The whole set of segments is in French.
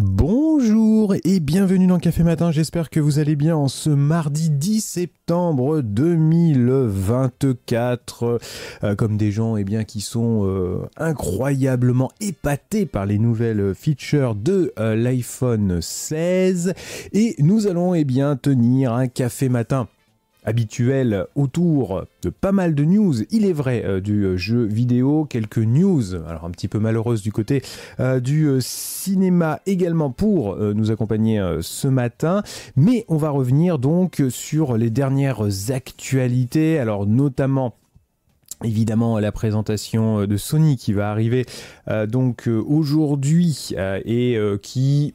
Bonjour et bienvenue dans Café Matin, j'espère que vous allez bien en ce mardi 10 septembre 2024, euh, comme des gens eh bien, qui sont euh, incroyablement épatés par les nouvelles features de euh, l'iPhone 16 et nous allons eh bien, tenir un Café Matin habituel autour de pas mal de news, il est vrai, euh, du euh, jeu vidéo, quelques news, alors un petit peu malheureuses du côté euh, du cinéma également pour nous accompagner ce matin, mais on va revenir donc sur les dernières actualités, alors notamment Évidemment, la présentation de Sony qui va arriver donc aujourd'hui et qui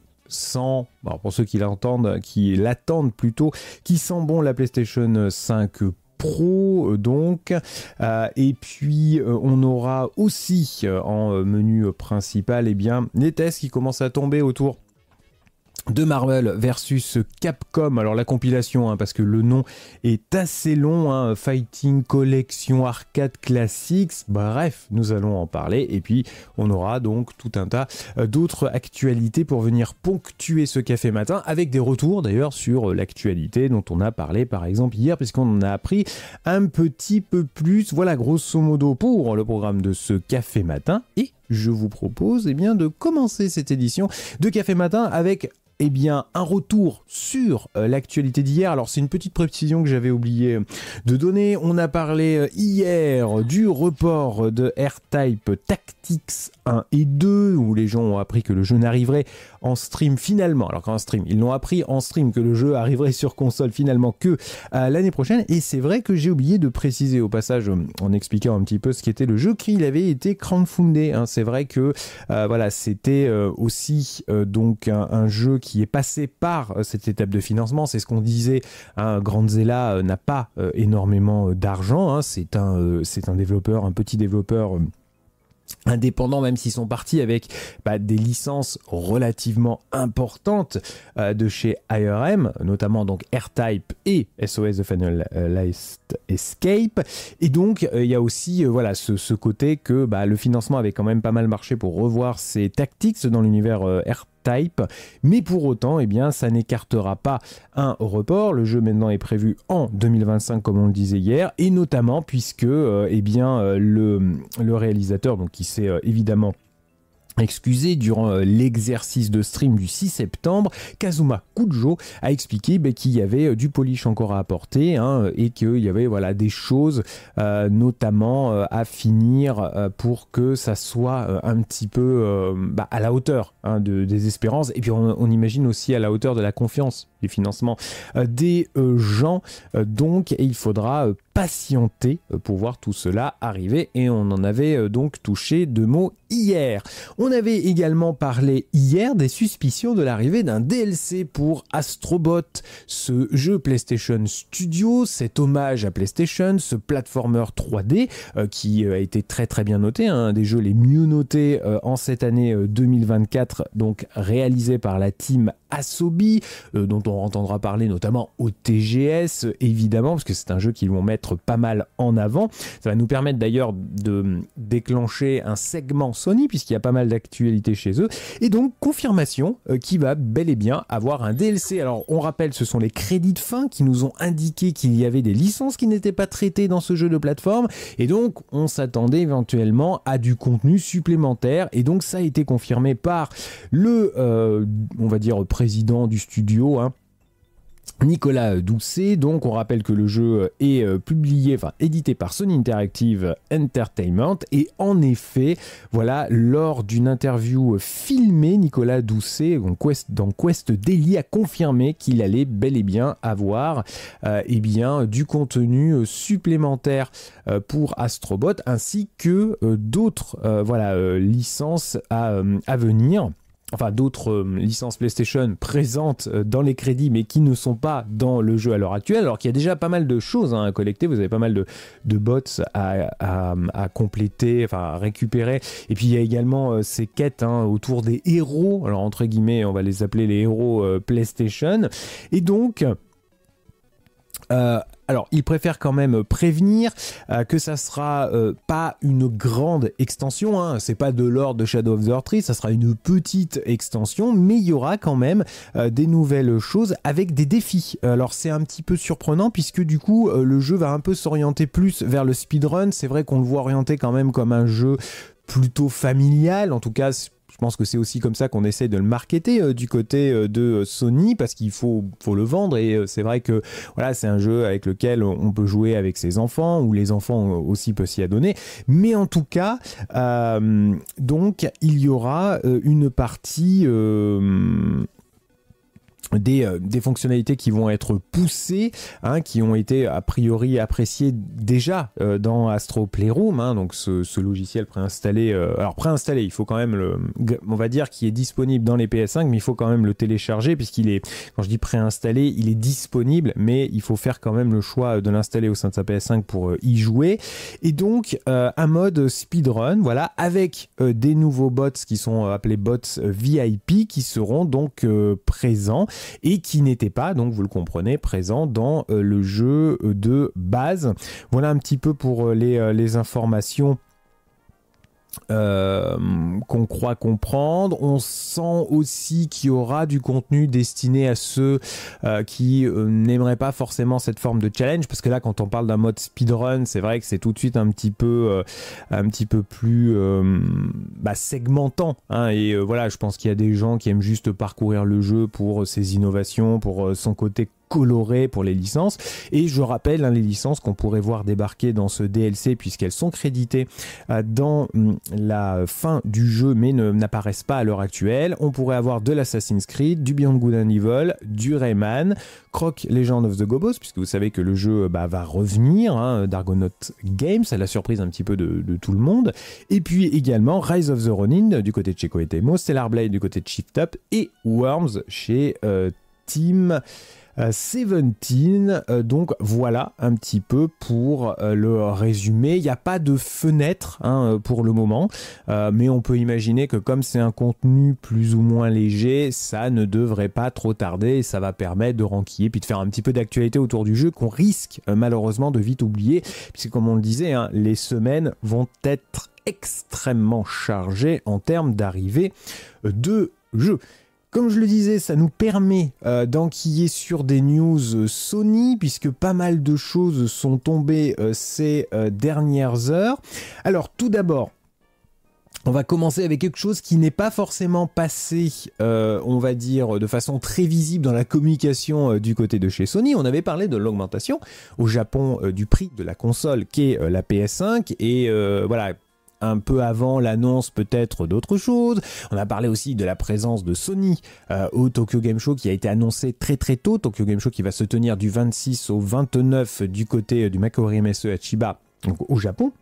pour ceux qui l'entendent, qui l'attendent plutôt, qui sent bon la PlayStation 5 Pro euh, donc euh, et puis euh, on aura aussi en menu principal et eh bien les tests qui commencent à tomber autour de Marvel versus Capcom. Alors la compilation, hein, parce que le nom est assez long, hein, Fighting Collection Arcade Classics. Bref, nous allons en parler. Et puis on aura donc tout un tas euh, d'autres actualités pour venir ponctuer ce café matin, avec des retours d'ailleurs sur euh, l'actualité dont on a parlé par exemple hier, puisqu'on en a appris un petit peu plus. Voilà, grosso modo pour le programme de ce café matin. Et je vous propose eh bien, de commencer cette édition de Café Matin avec eh bien, un retour sur euh, l'actualité d'hier. Alors, c'est une petite précision que j'avais oublié euh, de donner. On a parlé euh, hier du report de R-Type Tactics 1 et 2, où les gens ont appris que le jeu n'arriverait en stream finalement, alors qu'en stream, ils l'ont appris en stream que le jeu arriverait sur console finalement que euh, l'année prochaine. Et c'est vrai que j'ai oublié de préciser au passage, euh, en expliquant un petit peu ce qu'était le jeu, qu'il avait été crowdfundé. Hein. C'est vrai que euh, voilà, c'était aussi donc un, jeu qui est passé par cette étape de financement. C'est ce qu'on disait. Hein, grand Zela n'a pas énormément d'argent. Hein. C'est un, c'est un développeur, un petit développeur indépendants, même s'ils sont partis avec bah, des licences relativement importantes euh, de chez IRM, notamment donc airtype et SOS The Final euh, Last Escape. Et donc euh, il y a aussi voilà ce, côté que bah, le financement avait quand même pas mal marché pour revoir ses tactiques dans l'univers r Type. Mais pour autant, eh bien, ça n'écartera pas un report. Le jeu maintenant est prévu en 2025, comme on le disait hier, et notamment puisque euh, eh bien, euh, le, le réalisateur, donc, qui s'est euh, évidemment Excusez, durant euh, l'exercice de stream du 6 septembre, Kazuma Kujo a expliqué ben, qu'il y avait euh, du polish encore à apporter hein, et qu'il y avait voilà, des choses euh, notamment à finir pour que ça soit un petit peu bah, à la hauteur hein, des espérances et puis on, imagine aussi à la hauteur de la confiance, des financements des gens. donc il faudra patienter euh, pour voir tout cela arriver et on en avait euh, donc touché deux mots hier. On avait également parlé hier des suspicions de l'arrivée d'un DLC pour Astrobot, ce jeu PlayStation Studio, cet hommage à PlayStation, ce platformer 3D euh, qui a été très très bien noté, hein, un des jeux les mieux notés en cette année 2024, donc réalisé par la team Asobi, euh, dont on entendra parler notamment au TGS, évidemment, parce que c'est un jeu qu'ils vont mettre pas mal en avant. Ça va nous permettre d'ailleurs de déclencher un segment Sony, puisqu'il y a pas mal d'actualités chez eux. Et donc, confirmation euh, qui va bel et bien avoir un DLC. Alors, on rappelle, ce sont les crédits de fin qui nous ont indiqué qu'il y avait des licences qui n'étaient pas traitées dans ce jeu de plateforme. Et donc, on s'attendait éventuellement à du contenu supplémentaire. Et donc, ça a été confirmé par le, euh, on va dire, président président du studio, hein, Nicolas Doucet. Donc, on rappelle que le jeu est euh, publié, enfin édité par Sony Interactive Entertainment. Et en effet, voilà, lors d'une interview filmée, Nicolas Doucet dans Quest, dans Quest Daily a confirmé qu'il allait bel et bien avoir euh, eh bien, du contenu euh, supplémentaire pour Astrobot ainsi que d'autres voilà, licences à, à venir enfin d'autres euh, licences PlayStation présentes euh, dans les crédits mais qui ne sont pas dans le jeu à l'heure actuelle, alors qu'il y a déjà pas mal de choses hein, à collecter, vous avez pas mal de, de bots à, compléter, enfin à récupérer, et puis il y a également euh, ces quêtes hein, autour des héros, alors entre guillemets on va les appeler les héros PlayStation, et donc... Euh, alors, il préfère quand même prévenir euh, que ça sera euh, pas une grande extension, hein. c'est pas de l'ordre de Shadow of the Earth Tree, ça sera une petite extension, mais il y aura quand même euh, des nouvelles choses avec des défis. Alors, c'est un petit peu surprenant puisque du coup, le jeu va un peu s'orienter plus vers le speedrun. C'est vrai qu'on le voit orienté quand même comme un jeu plutôt familial, en tout cas je pense que c'est aussi comme ça qu'on essaie de le marketer euh, du côté euh, de euh, Sony parce qu'il faut, faut le vendre et c'est vrai que voilà, c'est un jeu avec lequel on peut jouer avec ses enfants ou les enfants aussi peuvent s'y adonner. Mais en tout cas, donc il y aura une partie euh, des, fonctionnalités qui vont être poussées, hein, qui ont été a priori appréciées déjà euh, dans Astro Playroom, hein, donc ce, logiciel préinstallé. Euh, alors préinstallé, il faut quand même le, on va dire qu'il est disponible dans les PS5, mais il faut quand même le télécharger puisqu'il est, quand je dis préinstallé, il est disponible, mais il faut faire quand même le choix de l'installer au sein de sa PS5 pour y jouer. Et donc un mode speedrun, voilà, avec des nouveaux bots qui sont appelés bots VIP qui seront donc présents et qui n'était pas, donc vous le comprenez, présent dans euh, le jeu euh, de base. Voilà un petit peu pour euh, les, informations euh, qu'on croit comprendre. On sent aussi qu'il y aura du contenu destiné à ceux euh, qui euh, n'aimeraient pas forcément cette forme de challenge, parce que là, quand on parle d'un mode speedrun, c'est vrai que c'est tout de suite un petit peu, un petit peu plus bah, segmentant. Hein. et voilà, je pense qu'il y a des gens qui aiment juste parcourir le jeu pour ses innovations, pour son côté coloré pour les licences. Et je rappelle hein, les licences qu'on pourrait voir débarquer dans ce DLC puisqu'elles sont créditées euh, dans hum, la fin du jeu mais n'apparaissent pas à l'heure actuelle. On pourrait avoir de l'Assassin's Creed, du Beyond Good and Evil, du Rayman, Croc Legend of the Gobos puisque vous savez que le jeu bah, va revenir, hein, d'Argonaut Games, à la surprise un petit peu de, tout le monde. Et puis également Rise of the Ronin du côté de Checo et Temo, Stellar Blade du côté de Shift Up et Worms chez euh, Team... 17, euh, euh, donc voilà un petit peu pour euh, le résumé. Il n'y a pas de fenêtre hein, pour le moment, mais on peut imaginer que comme c'est un contenu plus ou moins léger, ça ne devrait pas trop tarder et ça va permettre de ranquiller puis de faire un petit peu d'actualité autour du jeu qu'on risque malheureusement de vite oublier, puisque comme on le disait, hein, les semaines vont être extrêmement chargées en termes d'arrivée de jeux. Comme je le disais, ça nous permet euh, d'enquiller sur des news euh, Sony, puisque pas mal de choses sont tombées euh, ces dernières heures. Alors tout d'abord, on va commencer avec quelque chose qui n'est pas forcément passé, on va dire, de façon très visible dans la communication du côté de chez Sony. On avait parlé de l'augmentation au Japon du prix de la console qui est la PS5 et voilà, un peu avant l'annonce peut-être d'autres choses. On a parlé aussi de la présence de Sony euh, au Tokyo Game Show qui a été annoncé très très tôt. Tokyo Game Show qui va se tenir du 26 au 29 du côté euh, du Makori MSE à Chiba, donc au Japon.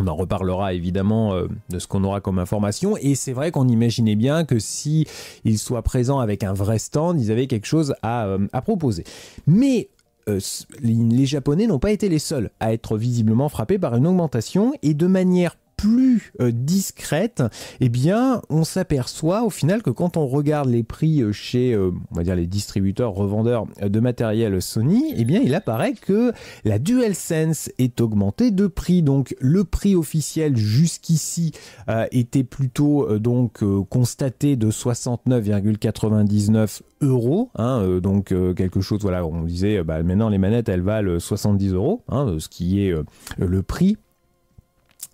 On en reparlera évidemment euh, de ce qu'on aura comme information. Et c'est vrai qu'on imaginait bien que si ils soient présents avec un vrai stand, ils avaient quelque chose à, à proposer. Mais les Japonais n'ont pas été les seuls à être visiblement frappés par une augmentation et de manière plus euh, discrète, eh bien, on s'aperçoit au final que quand on regarde les prix euh, chez, euh, on va dire, les distributeurs, revendeurs de matériel Sony, eh bien, il apparaît que la DualSense est augmentée de prix. Donc, le prix officiel jusqu'ici était plutôt donc constaté de 69,99 euros. Hein, donc, quelque chose, voilà, on disait, bah, maintenant les manettes, elles valent 70 euros, hein, ce qui est le prix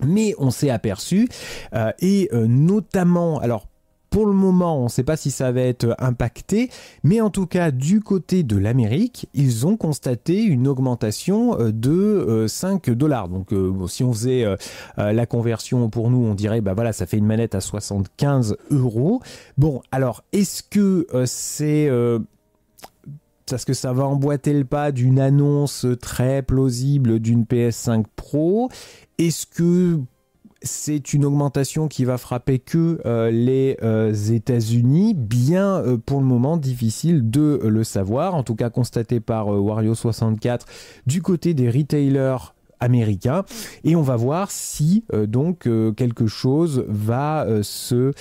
mais on s'est aperçu, euh, et euh, notamment, alors pour le moment, on ne sait pas si ça va être euh, impacté, mais en tout cas, du côté de l'Amérique, ils ont constaté une augmentation de 5 dollars. Donc, si on faisait la conversion pour nous, on dirait, bah voilà, ça fait une manette à 75 euros. Bon, alors, est-ce que c'est est-ce que ça va emboîter le pas d'une annonce très plausible d'une PS5 Pro. Est-ce que c'est une augmentation qui va frapper que euh, les euh, États-Unis. Bien euh, pour le moment difficile de le savoir, en tout cas constaté par Wario64 du côté des retailers américains. Et on va voir si donc quelque chose va se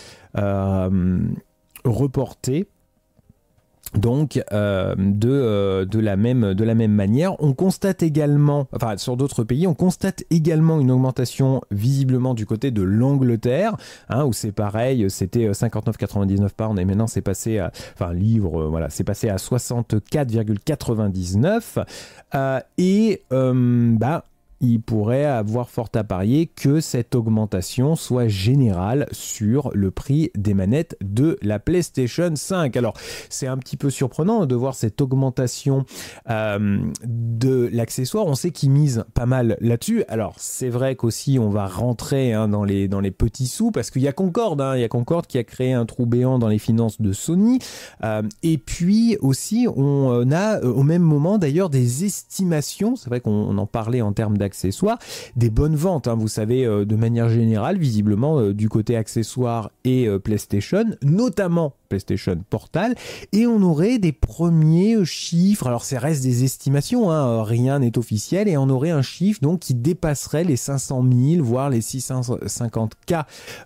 reporter donc euh, de, euh, de, la même, de la même manière, on constate également, enfin sur d'autres pays, on constate également une augmentation visiblement du côté de l'Angleterre, hein, où c'est pareil, c'était 59,99 euh, par on et maintenant c'est passé à, enfin livre, voilà, c'est passé à 64,99 euh, et bah il pourrait avoir fort à parier que cette augmentation soit générale sur le prix des manettes de la PlayStation 5. Alors c'est un petit peu surprenant de voir cette augmentation euh, de l'accessoire. On sait qu'ils misent pas mal là-dessus. Alors c'est vrai qu'aussi on va rentrer hein, dans, les, dans les petits sous parce qu'il y a Concorde, hein. il y a Concorde qui a créé un trou béant dans les finances de Sony. Euh, et puis aussi on euh, a au même moment d'ailleurs des estimations, c'est vrai qu'on en parlait en termes d'accessoires accessoires, des bonnes ventes, hein, vous savez, euh, de manière générale, visiblement, euh, du côté accessoires et euh, PlayStation, notamment PlayStation Portal. Et on aurait des premiers chiffres, alors ça reste des estimations, hein. euh, rien n'est officiel, et on aurait un chiffre donc qui dépasserait les 500 000, voire les 650 k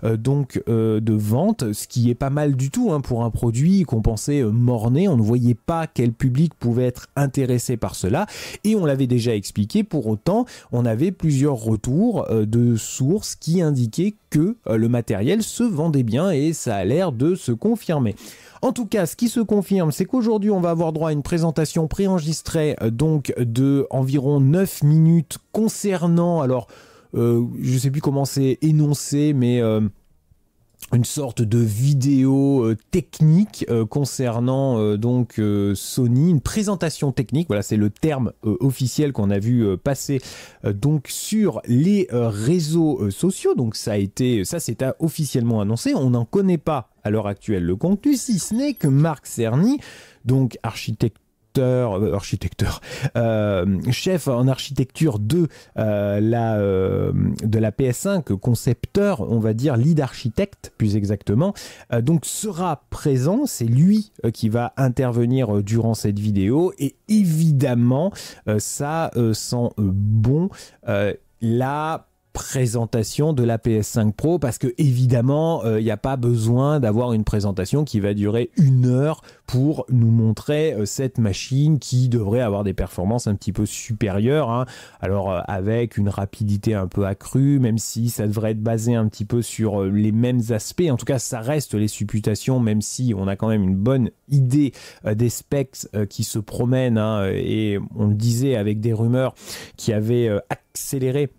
euh, donc euh, de vente, ce qui est pas mal du tout hein, pour un produit qu'on pensait morné. On ne voyait pas quel public pouvait être intéressé par cela, et on l'avait déjà expliqué. Pour autant, on avait plusieurs retours de sources qui indiquaient que le matériel se vendait bien et ça a l'air de se confirmer. En tout cas, ce qui se confirme, c'est qu'aujourd'hui, on va avoir droit à une présentation préenregistrée euh, donc de environ 9 minutes concernant alors je euh, je sais plus comment c'est énoncé mais euh, une sorte de vidéo euh, technique euh, concernant euh, donc Sony, une présentation technique, voilà c'est le terme officiel qu'on a vu passer donc sur les réseaux sociaux, donc ça a été, ça c'est officiellement annoncé, on n'en connaît pas à l'heure actuelle le contenu, si ce n'est que Marc Cerny, donc architecte architecteur, euh, euh, chef en architecture de, euh, la, de la PS5, concepteur, on va dire lead architecte plus exactement, donc sera présent, c'est lui qui va intervenir durant cette vidéo et évidemment ça sent bon. la présentation de la PS5 Pro parce que évidemment il euh, n'y a pas besoin d'avoir une présentation qui va durer une heure pour nous montrer euh, cette machine qui devrait avoir des performances un petit peu supérieures hein. alors euh, avec une rapidité un peu accrue même si ça devrait être basé un petit peu sur les mêmes aspects en tout cas ça reste les supputations même si on a quand même une bonne idée des specs qui se promènent hein, et on le disait avec des rumeurs qui avaient accéléré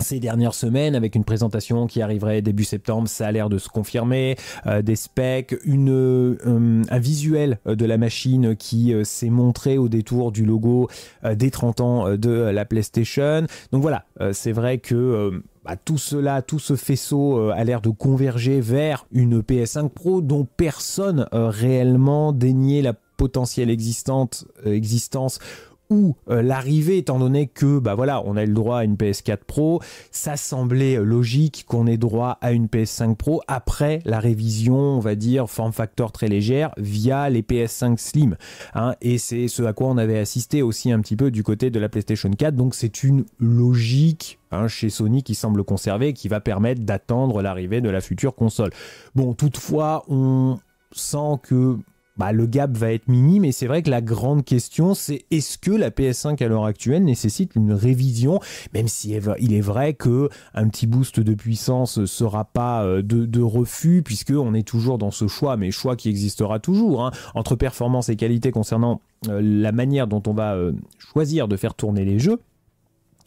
ces dernières semaines avec une présentation qui arriverait début septembre, ça a l'air de se confirmer, euh, des specs, une, euh, un visuel euh, de la machine qui s'est montré au détour du logo des 30 ans de la PlayStation. Donc voilà, c'est vrai que... Bah, tout cela, tout ce faisceau a l'air de converger vers une PS5 Pro dont personne réellement déniait la potentielle existence ou euh, l'arrivée, étant donné que bah voilà, on a le droit à une PS4 Pro, ça semblait euh, logique qu'on ait droit à une PS5 Pro après la révision, on va dire, form factor très légère via les PS5 Slim. Hein. et c'est ce à quoi on avait assisté aussi un petit peu du côté de la PlayStation 4. Donc c'est une logique hein, chez Sony qui semble conserver, qui va permettre d'attendre l'arrivée de la future console. Bon, toutefois, on sent que bah, le gap va être minime. mais c'est vrai que la grande question, c'est est-ce que la PS5 à l'heure actuelle nécessite une révision, même si il est vrai que un petit boost de puissance sera pas euh, de, refus, puisque on est toujours dans ce choix, mais choix qui existera toujours hein, entre performance et qualité concernant euh, la manière dont on va euh, choisir de faire tourner les jeux.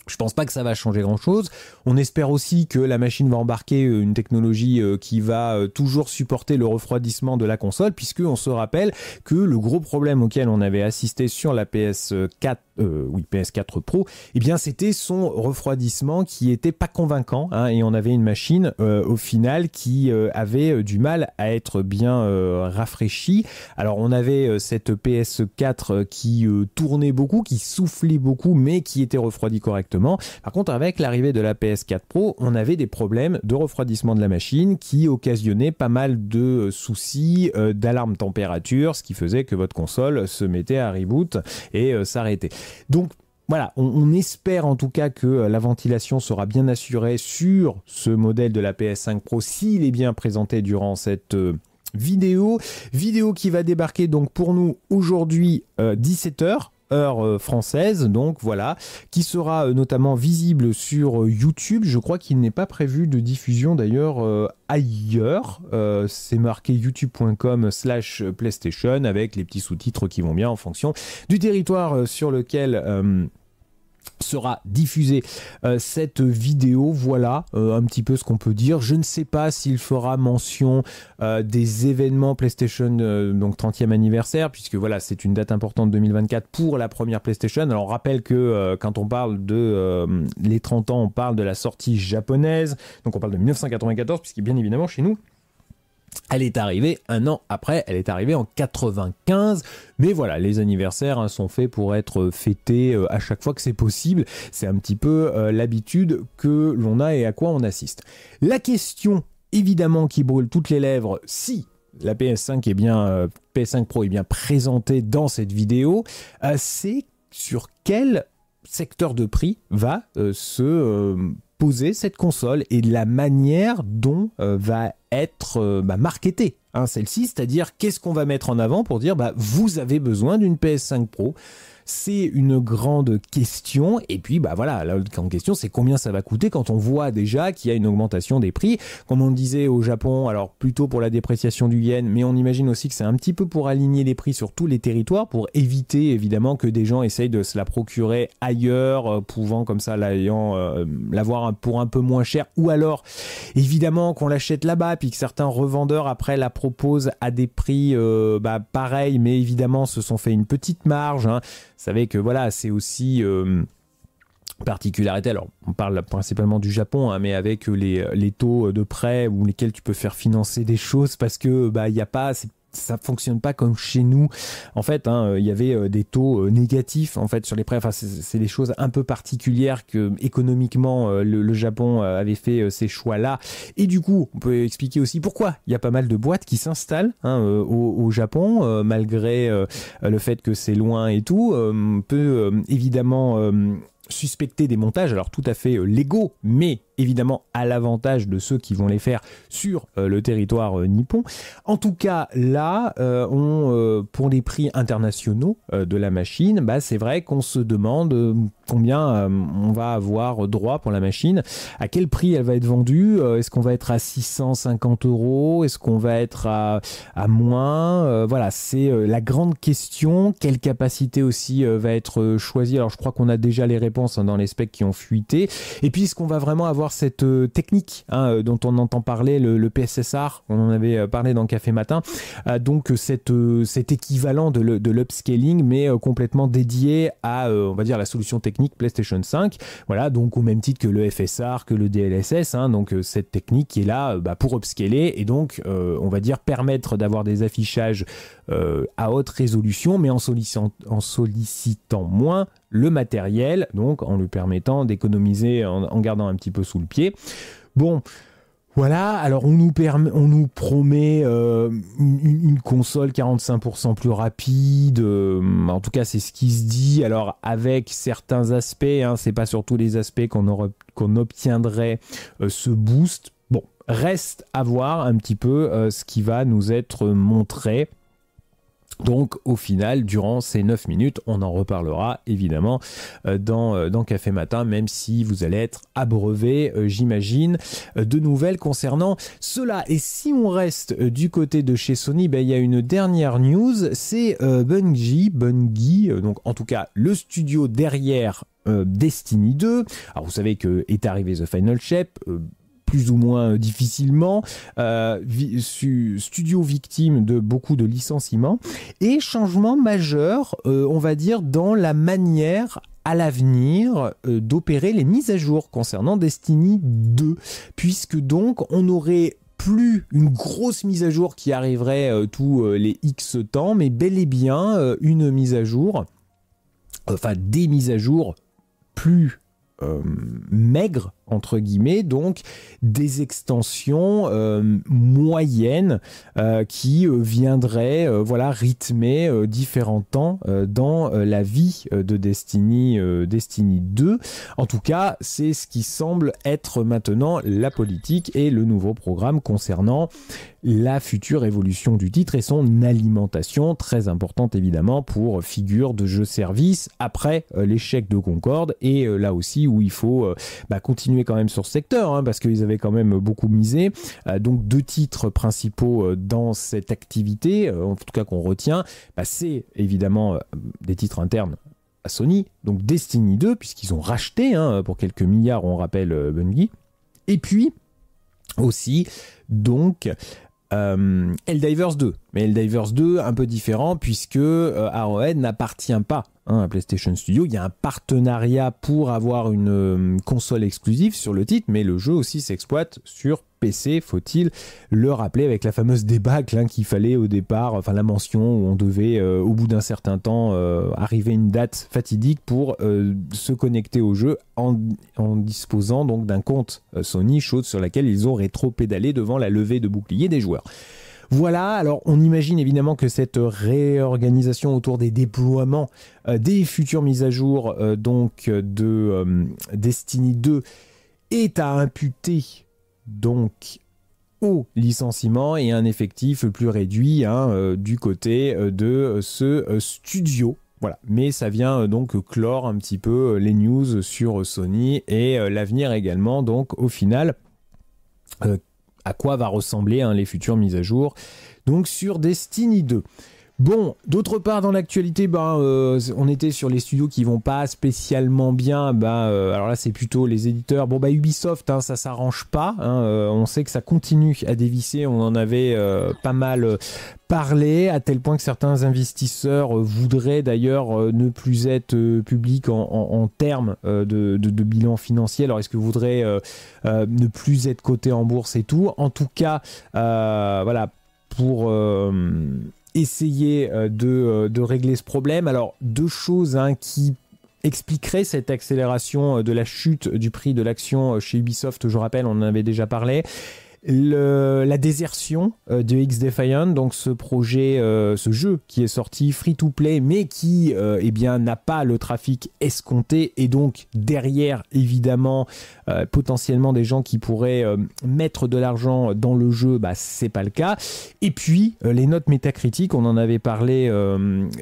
Je pense pas que ça va changer grand chose. On espère aussi que la machine va embarquer euh, une technologie euh, qui va euh, toujours supporter le refroidissement de la console, puisque on se rappelle que le gros problème auquel on avait assisté sur la PS4 euh, oui, PS4 Pro, eh bien c'était son refroidissement qui était pas convaincant hein, et on avait une machine euh, au final qui euh, avait euh, du mal à être bien rafraîchie. Alors on avait cette PS4 qui tournait beaucoup, qui soufflait beaucoup mais qui était refroidie correctement. Par contre avec l'arrivée de la PS4 Pro, on avait des problèmes de refroidissement de la machine qui occasionnaient pas mal de soucis d'alarme température, ce qui faisait que votre console se mettait à reboot et s'arrêtait. Donc voilà, on, espère en tout cas que euh, la ventilation sera bien assurée sur ce modèle de la PS5 Pro s'il est bien présenté durant cette euh, vidéo. Vidéo qui va débarquer donc pour nous aujourd'hui 17h euh, heure euh, française, donc voilà, qui sera euh, notamment visible sur euh, YouTube. Je crois qu'il n'est pas prévu de diffusion d'ailleurs ailleurs. c'est marqué youtube.com slash PlayStation avec les petits sous-titres qui vont bien en fonction du territoire sur lequel sera diffusée euh, cette vidéo. Voilà euh, un petit peu ce qu'on peut dire. Je ne sais pas s'il fera mention euh, des événements PlayStation, donc 30e anniversaire, puisque voilà, c'est une date importante 2024 pour la première PlayStation. Alors on rappelle que quand on parle de les 30 ans, on parle de la sortie japonaise, donc on parle de 1994, puisque bien évidemment chez nous, elle est arrivée un an après, elle est arrivée en 95. Mais voilà, les anniversaires hein, sont faits pour être fêtés euh, à chaque fois que c'est possible. C'est un petit peu euh, l'habitude que l'on a et à quoi on assiste. La question, évidemment, qui brûle toutes les lèvres, si la PS5 est bien, euh, PS5 Pro est bien présentée dans cette vidéo, c'est sur quel secteur de prix va se poser cette console et la manière dont euh, va être euh, bah, marketée hein, celle-ci, c'est-à-dire qu'est-ce qu'on va mettre en avant pour dire bah, vous avez besoin d'une PS5 Pro, c'est une grande question. Et puis, bah voilà, la grande question, c'est combien ça va coûter quand on voit déjà qu'il y a une augmentation des prix. Comme on le disait au Japon, alors plutôt pour la dépréciation du yen, mais on imagine aussi que c'est un petit peu pour aligner les prix sur tous les territoires, pour éviter évidemment que des gens essayent de se la procurer ailleurs, euh, pouvant comme ça l'ayant, euh, l'avoir pour un peu moins cher, ou alors évidemment qu'on l'achète là-bas, puis que certains revendeurs après la proposent à des prix euh, bah, pareils, mais évidemment se sont fait une petite marge. Hein savez que voilà, c'est aussi euh, particularité. Alors, on parle principalement du Japon, hein, mais avec les, taux de prêt ou lesquels tu peux faire financer des choses parce que bah il n'y a pas, ça fonctionne pas comme chez nous. En fait, hein, euh, il y avait euh, des taux euh, négatifs en fait sur les prêts. Enfin, c'est des choses un peu particulières que économiquement le, Japon avait fait ces choix-là. Et du coup, on peut expliquer aussi pourquoi il y a pas mal de boîtes qui s'installent hein, au, au, Japon malgré le fait que c'est loin et tout. On peut évidemment suspecter des montages, alors tout à fait légaux, mais évidemment à l'avantage de ceux qui vont les faire sur euh, le territoire euh, nippon. En tout cas, là, euh, on, pour les prix internationaux de la machine, bah, c'est vrai qu'on se demande combien on va avoir droit pour la machine, à quel prix elle va être vendue, est-ce qu'on va être à 650 euros, est-ce qu'on va être à, à moins, voilà, c'est la grande question, quelle capacité aussi va être choisie, alors je crois qu'on a déjà les réponses hein, dans les specs qui ont fuité, et puis est-ce qu'on va vraiment avoir cette euh, technique hein, euh, dont on entend parler, le, PSSR, on en avait euh, parlé dans le Café Matin, donc cet équivalent de, l'upscaling, mais complètement dédié à, on va dire, la solution technique PlayStation 5. Voilà, donc au même titre que le FSR, que le DLSS, hein, donc cette technique qui est là bah, pour upscaler et donc, on va dire, permettre d'avoir des affichages à haute résolution, mais en en sollicitant moins le matériel, donc en lui permettant d'économiser en, gardant un petit peu sous le pied. Bon, voilà, alors on nous, on nous promet euh, une, console 45% plus rapide, euh, en tout cas c'est ce qui se dit, alors avec certains aspects, hein, c'est pas sur tous les aspects qu'on obtiendrait euh, ce boost. Bon, reste à voir un petit peu ce qui va nous être montré. Donc au final, durant ces 9 minutes, on en reparlera évidemment euh, dans, euh, dans Café Matin, même si vous allez être abreuvé, euh, j'imagine, de nouvelles concernant cela. Et si on reste du côté de chez Sony, ben, il y a une dernière news, c'est Bungie, Bungie, donc en tout cas le studio derrière Destiny 2. Alors vous savez que est arrivé The Final Shape, plus ou moins euh, difficilement, euh, studio victime de beaucoup de licenciements, et changement majeur, euh, on va dire, dans la manière à l'avenir d'opérer les mises à jour concernant Destiny 2, puisque donc on aurait plus une grosse mise à jour qui arriverait tous les X temps, mais bel et bien une mise à jour, enfin des mises à jour plus maigres entre guillemets, donc des extensions euh, moyennes euh, qui euh, viendraient voilà, rythmer différents temps dans la vie de Destiny, Destiny 2. En tout cas, c'est ce qui semble être maintenant la politique et le nouveau programme concernant la future évolution du titre et son alimentation, très importante évidemment pour figure de jeu-service après l'échec de Concorde et là aussi où il faut bah, continuer quand même sur ce secteur, hein, parce qu'ils avaient quand même beaucoup misé. Euh, donc deux titres principaux euh, dans cette activité, euh, en tout cas qu'on retient, bah, c'est évidemment des titres internes à Sony, donc Destiny 2, puisqu'ils ont racheté hein, pour quelques milliards, on rappelle Bungie. Et puis aussi, donc, euh, Eldivers 2. Mais Eldivers 2, un peu différent, puisque euh, n'appartient pas un PlayStation Studio. Il y a un partenariat pour avoir une euh, console exclusive sur le titre, mais le jeu aussi s'exploite sur PC, faut-il le rappeler, avec la fameuse débâcle hein, qu'il fallait au départ, enfin la mention où on devait, euh, au bout d'un certain temps, euh, arriver à une date fatidique pour se connecter au jeu en, disposant donc d'un compte Sony, chose sur laquelle ils ont rétro-pédalé devant la levée de bouclier des joueurs. Voilà, alors on imagine évidemment que cette réorganisation autour des déploiements euh, des futures mises à jour euh, donc de euh, Destiny 2 est à imputer donc au licenciement et un effectif plus réduit hein, du côté de ce studio. Voilà, mais ça vient donc clore un petit peu les news sur Sony et l'avenir également donc au final à quoi va ressembler hein, les futures mises à jour. Donc sur Destiny 2. Bon, d'autre part dans l'actualité, ben, euh, on était sur les studios qui vont pas spécialement bien. Ben, euh, alors là, c'est plutôt les éditeurs. Bon, bah Ubisoft, ça hein, ça s'arrange pas. Hein, euh, on sait que ça continue à dévisser. On en avait pas mal parlé, à tel point que certains investisseurs voudraient d'ailleurs ne plus être publics en, termes de, bilan financier. Alors, est-ce que voudrez ne plus être coté en bourse et tout En tout cas, voilà, pour essayer euh, euh, de, régler ce problème. Alors, deux choses hein, qui expliqueraient cette accélération euh, de la chute du prix de l'action chez Ubisoft, je rappelle, on en avait déjà parlé la désertion euh, de X-Defiant, donc ce projet, euh, ce jeu qui est sorti free-to-play, mais qui euh, eh bien n'a pas le trafic escompté, et donc derrière, évidemment, potentiellement des gens qui pourraient mettre de l'argent dans le jeu, bah, c'est pas le cas. Et puis, les notes métacritiques, on en avait parlé,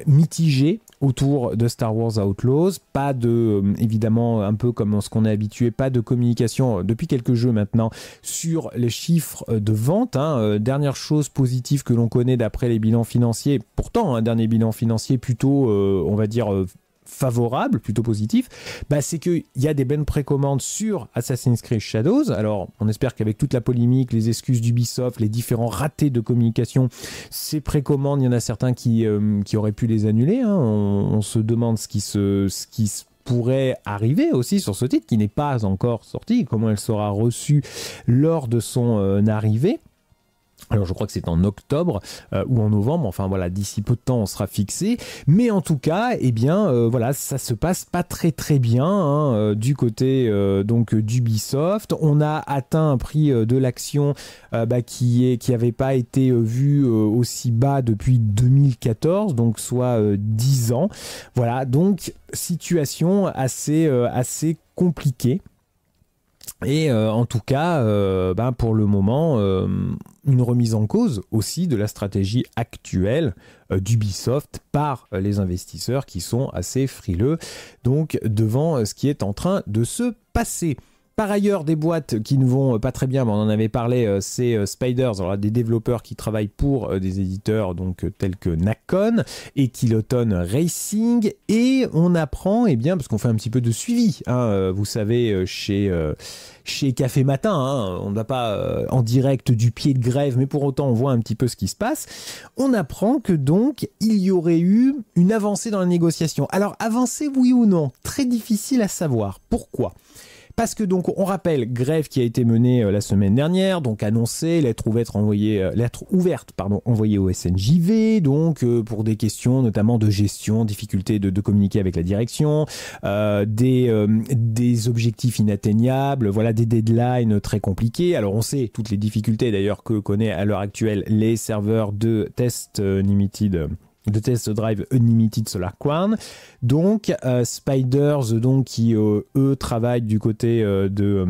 mitigées autour de Star Wars Outlaws. Pas de, euh, évidemment, un peu comme ce qu'on est habitué, pas de communication euh, depuis quelques jeux maintenant sur les chiffres euh, de vente. Hein. Dernière chose positive que l'on connaît d'après les bilans financiers, pourtant un hein, dernier bilan financier plutôt, on va dire, favorable, plutôt positif, bah c'est qu'il y a des bonnes précommandes sur Assassin's Creed Shadows. Alors, on espère qu'avec toute la polémique, les excuses d'Ubisoft, les différents ratés de communication, ces précommandes, il y en a certains qui, euh, auraient pu les annuler. Hein. On, se demande ce qui se, ce qui pourrait arriver aussi sur ce titre qui n'est pas encore sorti, comment elle sera reçue lors de son euh, arrivée alors je crois que c'est en octobre euh, ou en novembre, enfin voilà, d'ici peu de temps on sera fixé. Mais en tout cas, eh bien euh, voilà, ça se passe pas très très bien hein, euh, du côté donc d'Ubisoft. On a atteint un prix de l'action bah, qui est qui n'avait pas été vu aussi bas depuis 2014, donc soit 10 ans. Voilà, donc situation assez assez compliquée. Et euh, en tout cas, euh, ben, pour le moment, euh, une remise en cause aussi de la stratégie actuelle d'Ubisoft par les investisseurs qui sont assez frileux, donc devant ce qui est en train de se passer. Par ailleurs, des boîtes qui ne vont euh, pas très bien, on en avait parlé, euh, c'est euh, Spiders, des développeurs qui travaillent pour des éditeurs donc tels que Nakon et Kiloton Racing. Et on apprend, eh bien, parce qu'on fait un petit peu de suivi, hein, vous savez, chez, chez Café Matin, hein, on ne va pas en direct du pied de grève, mais pour autant on voit un petit peu ce qui se passe. On apprend que donc il y aurait eu une avancée dans la négociation. Alors avancée oui ou non, très difficile à savoir. Pourquoi parce que donc on rappelle grève qui a été menée euh, la semaine dernière, donc annoncée, lettre ouverte envoyée, euh, lettre ouverte pardon envoyée au SNJV, donc euh, pour des questions notamment de gestion, difficulté de, communiquer avec la direction, des des objectifs inatteignables, voilà des deadlines très compliqués. Alors on sait toutes les difficultés d'ailleurs que connaît à l'heure actuelle les serveurs de test limited de test drive Unlimited Solar Quarn. Donc, euh, Spiders, donc, qui euh, eux travaillent du côté euh, de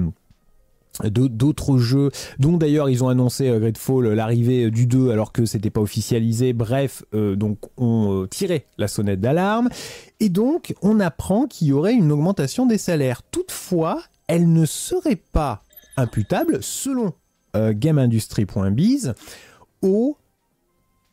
d'autres jeux dont d'ailleurs ils ont annoncé Greatfall l'arrivée du 2 alors que c'était pas officialisé bref donc on tirait la sonnette d'alarme et donc on apprend qu'il y aurait une augmentation des salaires toutefois elle ne serait pas imputable selon GameIndustry.biz au...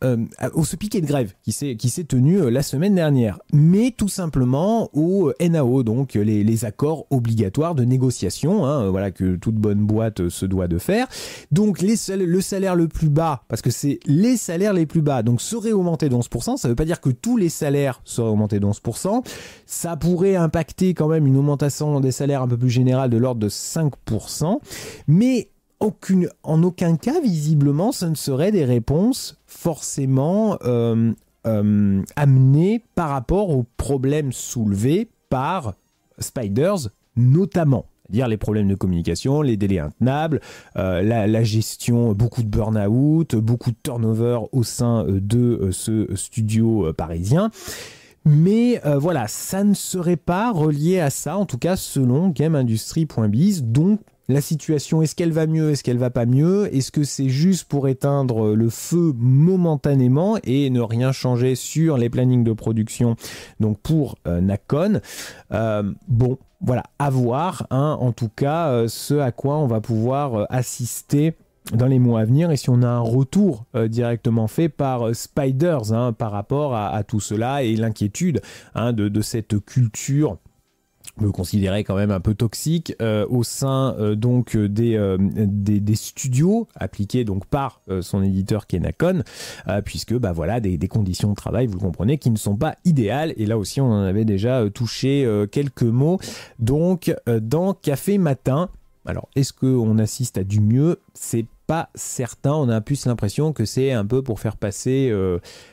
Euh, au ce piquet de grève qui s'est, qui s'est tenu euh, la semaine dernière, mais tout simplement au euh, NAO, donc les, accords obligatoires de négociation, hein, voilà que toute bonne boîte se doit de faire. Donc les, le salaire le plus bas, parce que c'est les salaires les plus bas, donc serait augmenté de 11%, ça ne veut pas dire que tous les salaires seraient augmentés de 11%, ça pourrait impacter quand même une augmentation des salaires un peu plus générale de l'ordre de 5%, mais aucune, en aucun cas, visiblement, ce ne serait des réponses forcément euh, euh, amenées par rapport aux problèmes soulevés par Spiders, notamment. C'est-à-dire les problèmes de communication, les délais intenables, euh, la, gestion, beaucoup de burn-out, beaucoup de turnover au sein de ce studio parisien. Mais voilà, ça ne serait pas relié à ça, en tout cas selon GameIndustry.biz. Donc la situation Est-ce qu'elle va mieux Est-ce qu'elle va pas mieux Est-ce que c'est juste pour éteindre le feu momentanément et ne rien changer sur les plannings de production Donc pour euh, Nakon, euh, bon, voilà, à voir. Hein. en tout cas, euh, ce à quoi on va pouvoir assister dans les mois à venir et si on a un retour directement fait par Spiders hein, par rapport à, tout cela et l'inquiétude hein, de, cette culture me quand même un peu toxique euh, au sein euh, donc euh, des, des, studios appliqués donc par son éditeur Kenacon puisque bah voilà des, conditions de travail vous comprenez qui ne sont pas idéales et là aussi on en avait déjà touché quelques mots donc dans Café Matin alors est-ce qu'on assiste à du mieux c'est pas certain on a plus l'impression que c'est un peu pour faire passer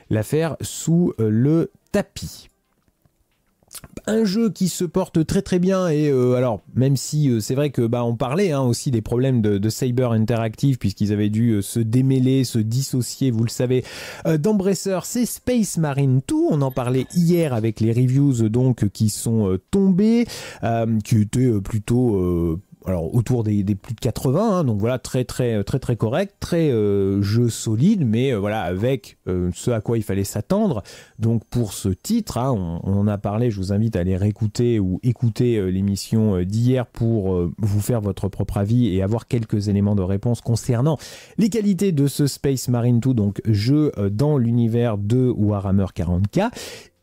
l'affaire sous le tapis un jeu qui se porte très très bien et euh, alors même si euh, c'est vrai que bah on parlait hein, aussi des problèmes de, Cyber Interactive puisqu'ils avaient dû euh, se démêler, se dissocier, vous le savez. d'Embrasseur c'est Space Marine 2, on en parlait hier avec les reviews donc qui sont tombés, qui étaient plutôt alors autour des, plus de 80, hein, donc voilà, très très euh, très très correct, très euh, jeu solide, mais euh, voilà, avec ce à quoi il fallait s'attendre. Donc pour ce titre, hein, on, en a parlé, je vous invite à aller réécouter ou écouter l'émission d'hier pour vous faire votre propre avis et avoir quelques éléments de réponse concernant les qualités de ce Space Marine 2, donc jeu dans l'univers de Warhammer 40k.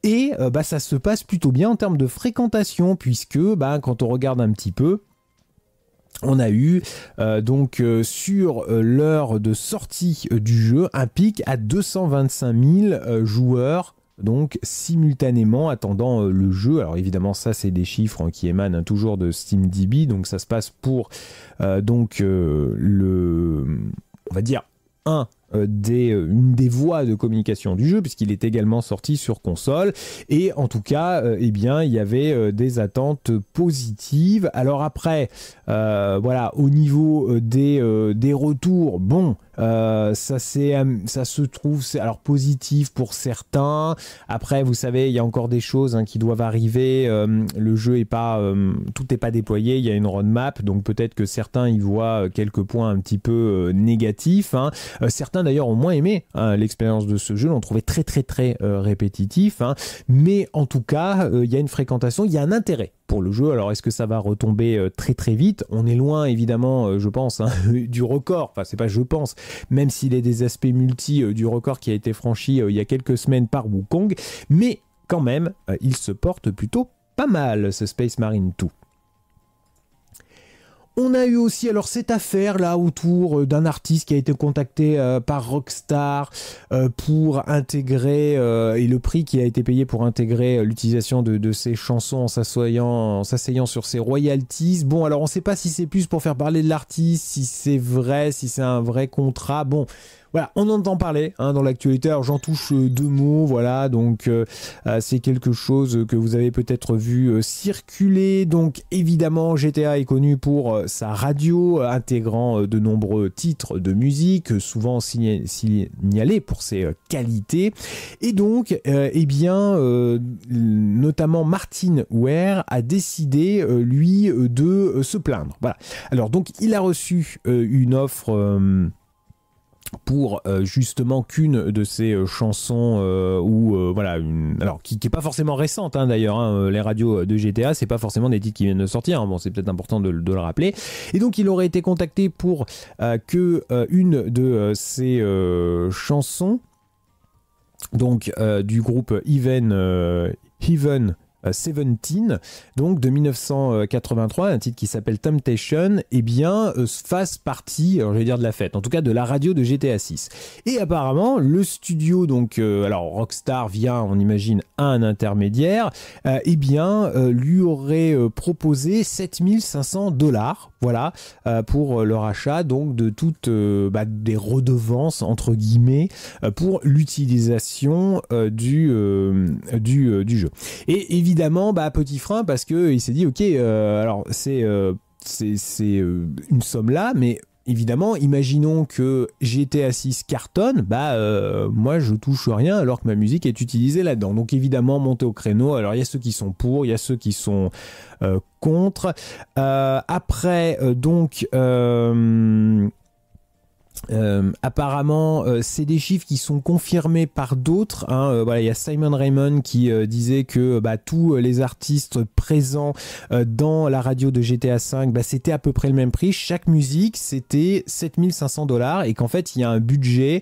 Et bah, ça se passe plutôt bien en termes de fréquentation, puisque bah, quand on regarde un petit peu, on a eu euh, donc euh, sur euh, l'heure de sortie du jeu un pic à 225 000 joueurs donc simultanément attendant le jeu. Alors évidemment ça c'est des chiffres hein, qui émanent hein, toujours de SteamDB, donc ça se passe pour donc le on va dire 1 euh, des, euh, une des voies de communication du jeu, puisqu'il est également sorti sur console. Et en tout cas, euh, eh bien, il y avait des attentes positives. Alors après, voilà, au niveau des, des retours, bon, ça, ça se trouve alors positif pour certains. Après, vous savez, il y a encore des choses hein, qui doivent arriver. le jeu est pas, tout n'est pas déployé. Il y a une roadmap, donc peut-être que certains y voient quelques points un petit peu négatifs. Hein. certains d'ailleurs au moins aimé hein, l'expérience de ce jeu, l'ont trouvé très très très euh, répétitif. Hein. Mais en tout cas, euh, il y a une fréquentation, il y a un intérêt pour le jeu. Alors est-ce que ça va retomber euh, très très vite On est loin évidemment, je pense, hein, du record. Enfin, c'est pas je pense, même s'il est des aspects multi du record qui a été franchi il y a quelques semaines par Wukong. Mais quand même, il se porte plutôt pas mal ce Space Marine 2. On a eu aussi alors cette affaire là autour euh, d'un artiste qui a été contacté euh, par Rockstar euh, pour intégrer et le prix qui a été payé pour intégrer l'utilisation de, ses chansons en s'asseyant en s'asseyant sur ses royalties. Bon alors on ne sait pas si c'est plus pour faire parler de l'artiste, si c'est vrai, si c'est un vrai contrat. Bon voilà, on entend parler hein, dans l'actualité. Alors j'en touche euh, deux mots, voilà. Donc euh, euh, c'est quelque chose que vous avez peut-être vu circuler. Donc évidemment, GTA est connu pour sa radio, intégrant de nombreux titres de musique, souvent signalés pour ses qualités. Et donc, eh bien, notamment Martin Ware a décidé lui de se plaindre. Voilà. Alors donc, il a reçu une offre pour euh, justement qu'une de ces euh, chansons euh, ou voilà une, alors qui, n'est est pas forcément récente hein, d'ailleurs hein, les radios de GTA c'est pas forcément des titres qui viennent de sortir hein. c'est peut-être important de, le rappeler et donc il aurait été contacté pour que une de ces chansons donc du groupe Even euh, Seventeen, donc de 1983, un titre qui s'appelle Temptation, eh bien, euh, fasse partie, euh, je vais dire de la fête, en tout cas de la radio de GTA 6. Et apparemment, le studio, donc, alors Rockstar vient, on imagine, à un intermédiaire, et eh bien, lui aurait proposé 7500 dollars, voilà, pour leur achat, donc, de toutes bah, des redevances, entre guillemets, pour l'utilisation du, du, du jeu. Et évidemment, évidemment, bah, petit frein parce que il s'est dit, ok, euh, alors c'est euh, euh, une somme là, mais évidemment, imaginons que à 6 cartonne, bah moi je touche rien alors que ma musique est utilisée là-dedans. Donc évidemment, monter au créneau. Alors il y a ceux qui sont pour, il y a ceux qui sont contre. après, donc euh, apparemment, euh, c'est des chiffres qui sont confirmés par d'autres. Hein. Euh, il y a Simon Raymond qui disait que bah, tous les artistes présents dans la radio de GTA V, bah, c'était à peu près le même prix. Chaque musique, c'était 7500 dollars et qu'en fait, il y a un budget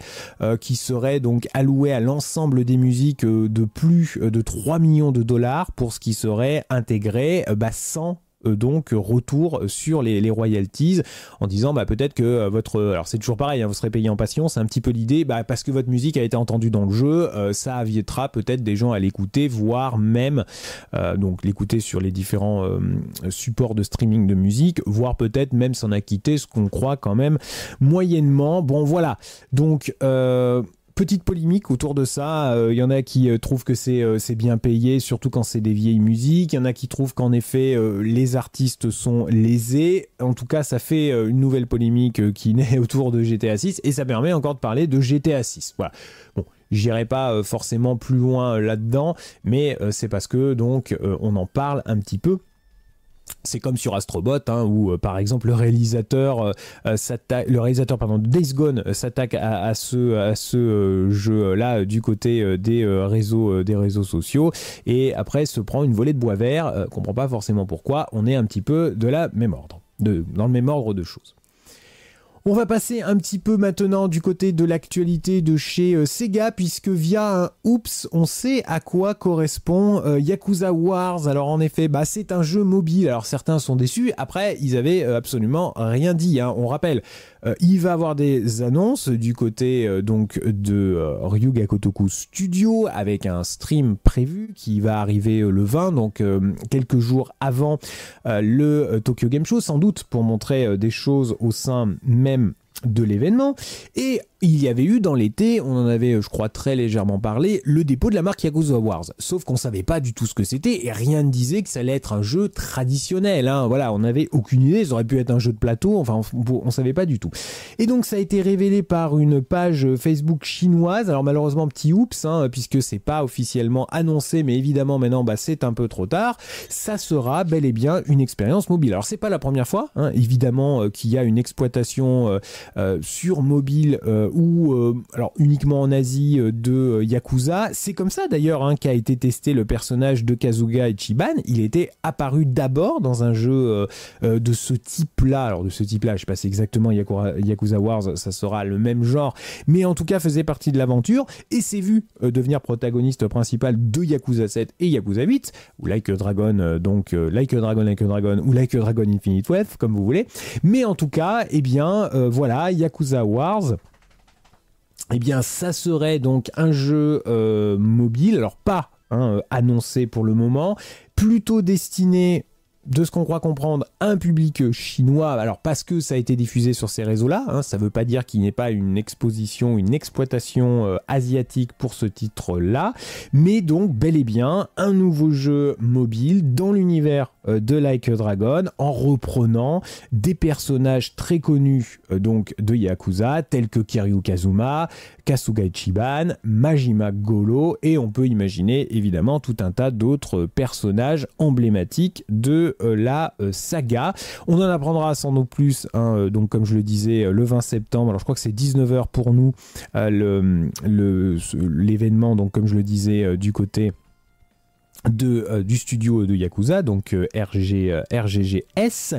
qui serait donc alloué à l'ensemble des musiques de plus de 3 millions de dollars pour ce qui serait intégré bah, 100 euh, donc retour sur les, royalties en disant bah peut-être que euh, votre euh, alors c'est toujours pareil hein, vous serez payé en passion c'est un petit peu l'idée bah, parce que votre musique a été entendue dans le jeu ça invitera peut-être des gens à l'écouter voire même donc l'écouter sur les différents supports de streaming de musique voire peut-être même s'en acquitter ce qu'on croit quand même moyennement bon voilà donc petite polémique autour de ça. Il euh, y en a qui euh, trouvent que euh, c'est bien payé, surtout quand c'est des vieilles musiques. Il y en a qui trouvent qu'en effet, les artistes sont lésés. En tout cas, ça fait une nouvelle polémique qui naît autour de GTA 6 et ça permet encore de parler de GTA 6. Voilà. Bon. J'irai pas forcément plus loin là-dedans, mais c'est parce que donc on en parle un petit peu c'est comme sur Astrobot hein, où euh, par exemple le réalisateur euh, euh, le réalisateur pardon Days Gone s'attaque à, ce jeu là du côté des réseaux sociaux et après se prend une volée de bois vert comprend pas forcément pourquoi on est un petit peu de la même ordre dans le même ordre de choses on va passer un petit peu maintenant du côté de l'actualité de chez euh, Sega, puisque via un oups, on sait à quoi correspond euh, Yakuza Wars. Alors en effet, bah, c'est un jeu mobile, alors certains sont déçus, après ils avaient euh, absolument rien dit, hein. on rappelle. il va avoir des annonces du côté donc de Ryuga Kotoku Studio avec un stream prévu qui va arriver le 20, donc quelques jours avant le Tokyo Game Show, sans doute pour montrer des choses au sein même même de l'événement. Et il y avait eu dans l'été, on en avait, je crois, très légèrement parlé, le dépôt de la marque Yakuza Wars. Sauf qu'on savait pas du tout ce que c'était et rien ne disait que ça allait être un jeu traditionnel. Hein. Voilà, on n'avait aucune idée, ça aurait pu être un jeu de plateau, enfin, on, savait pas du tout. Et donc, ça a été révélé par une page Facebook chinoise. Alors, malheureusement, petit oups, hein, puisque c'est pas officiellement annoncé, mais évidemment, maintenant, bah, c'est un peu trop tard. Ça sera bel et bien une expérience mobile. Alors, c'est pas la première fois, hein. évidemment, euh, qu'il y a une exploitation. Euh, euh, sur mobile euh, ou euh, alors uniquement en Asie de Yakuza. C'est comme ça d'ailleurs hein, qu'a été testé le personnage de Kazuga Ichiban. Il était apparu d'abord dans un jeu de ce type-là. Alors de ce type-là, je sais pas exactement Yakuza Wars, ça sera le même genre, mais en tout cas faisait partie de l'aventure et s'est vu devenir protagoniste principal de Yakuza 7 et Yakuza 8 ou Like a Dragon, donc Like a Dragon, Like a Dragon ou Like a Dragon Infinite Wave comme vous voulez. Mais en tout cas, eh bien voilà Yakuza Wars. Eh bien, ça serait donc un jeu euh, mobile, alors pas hein, euh, annoncé pour le moment, plutôt destiné de ce qu'on croit comprendre, un public chinois, alors parce que ça a été diffusé sur ces réseaux-là, hein, ça ne veut pas dire qu'il n'y ait pas une exposition, une exploitation euh, asiatique pour ce titre-là, mais donc bel et bien un nouveau jeu mobile dans l'univers euh, de Like a Dragon, en reprenant des personnages très connus euh, donc de Yakuza, tels que Kiryu Kazuma, Kasuga Ichiban, Majima Golo, et on peut imaginer évidemment tout un tas d'autres personnages emblématiques de euh, la euh, saga. On en apprendra sans doute plus, hein, euh, donc comme je le disais, le 20 septembre. Alors je crois que c'est 19h pour nous l'événement, le, donc comme je le disais, du côté de, euh, du studio de Yakuza, donc euh, RG, euh, RGGS,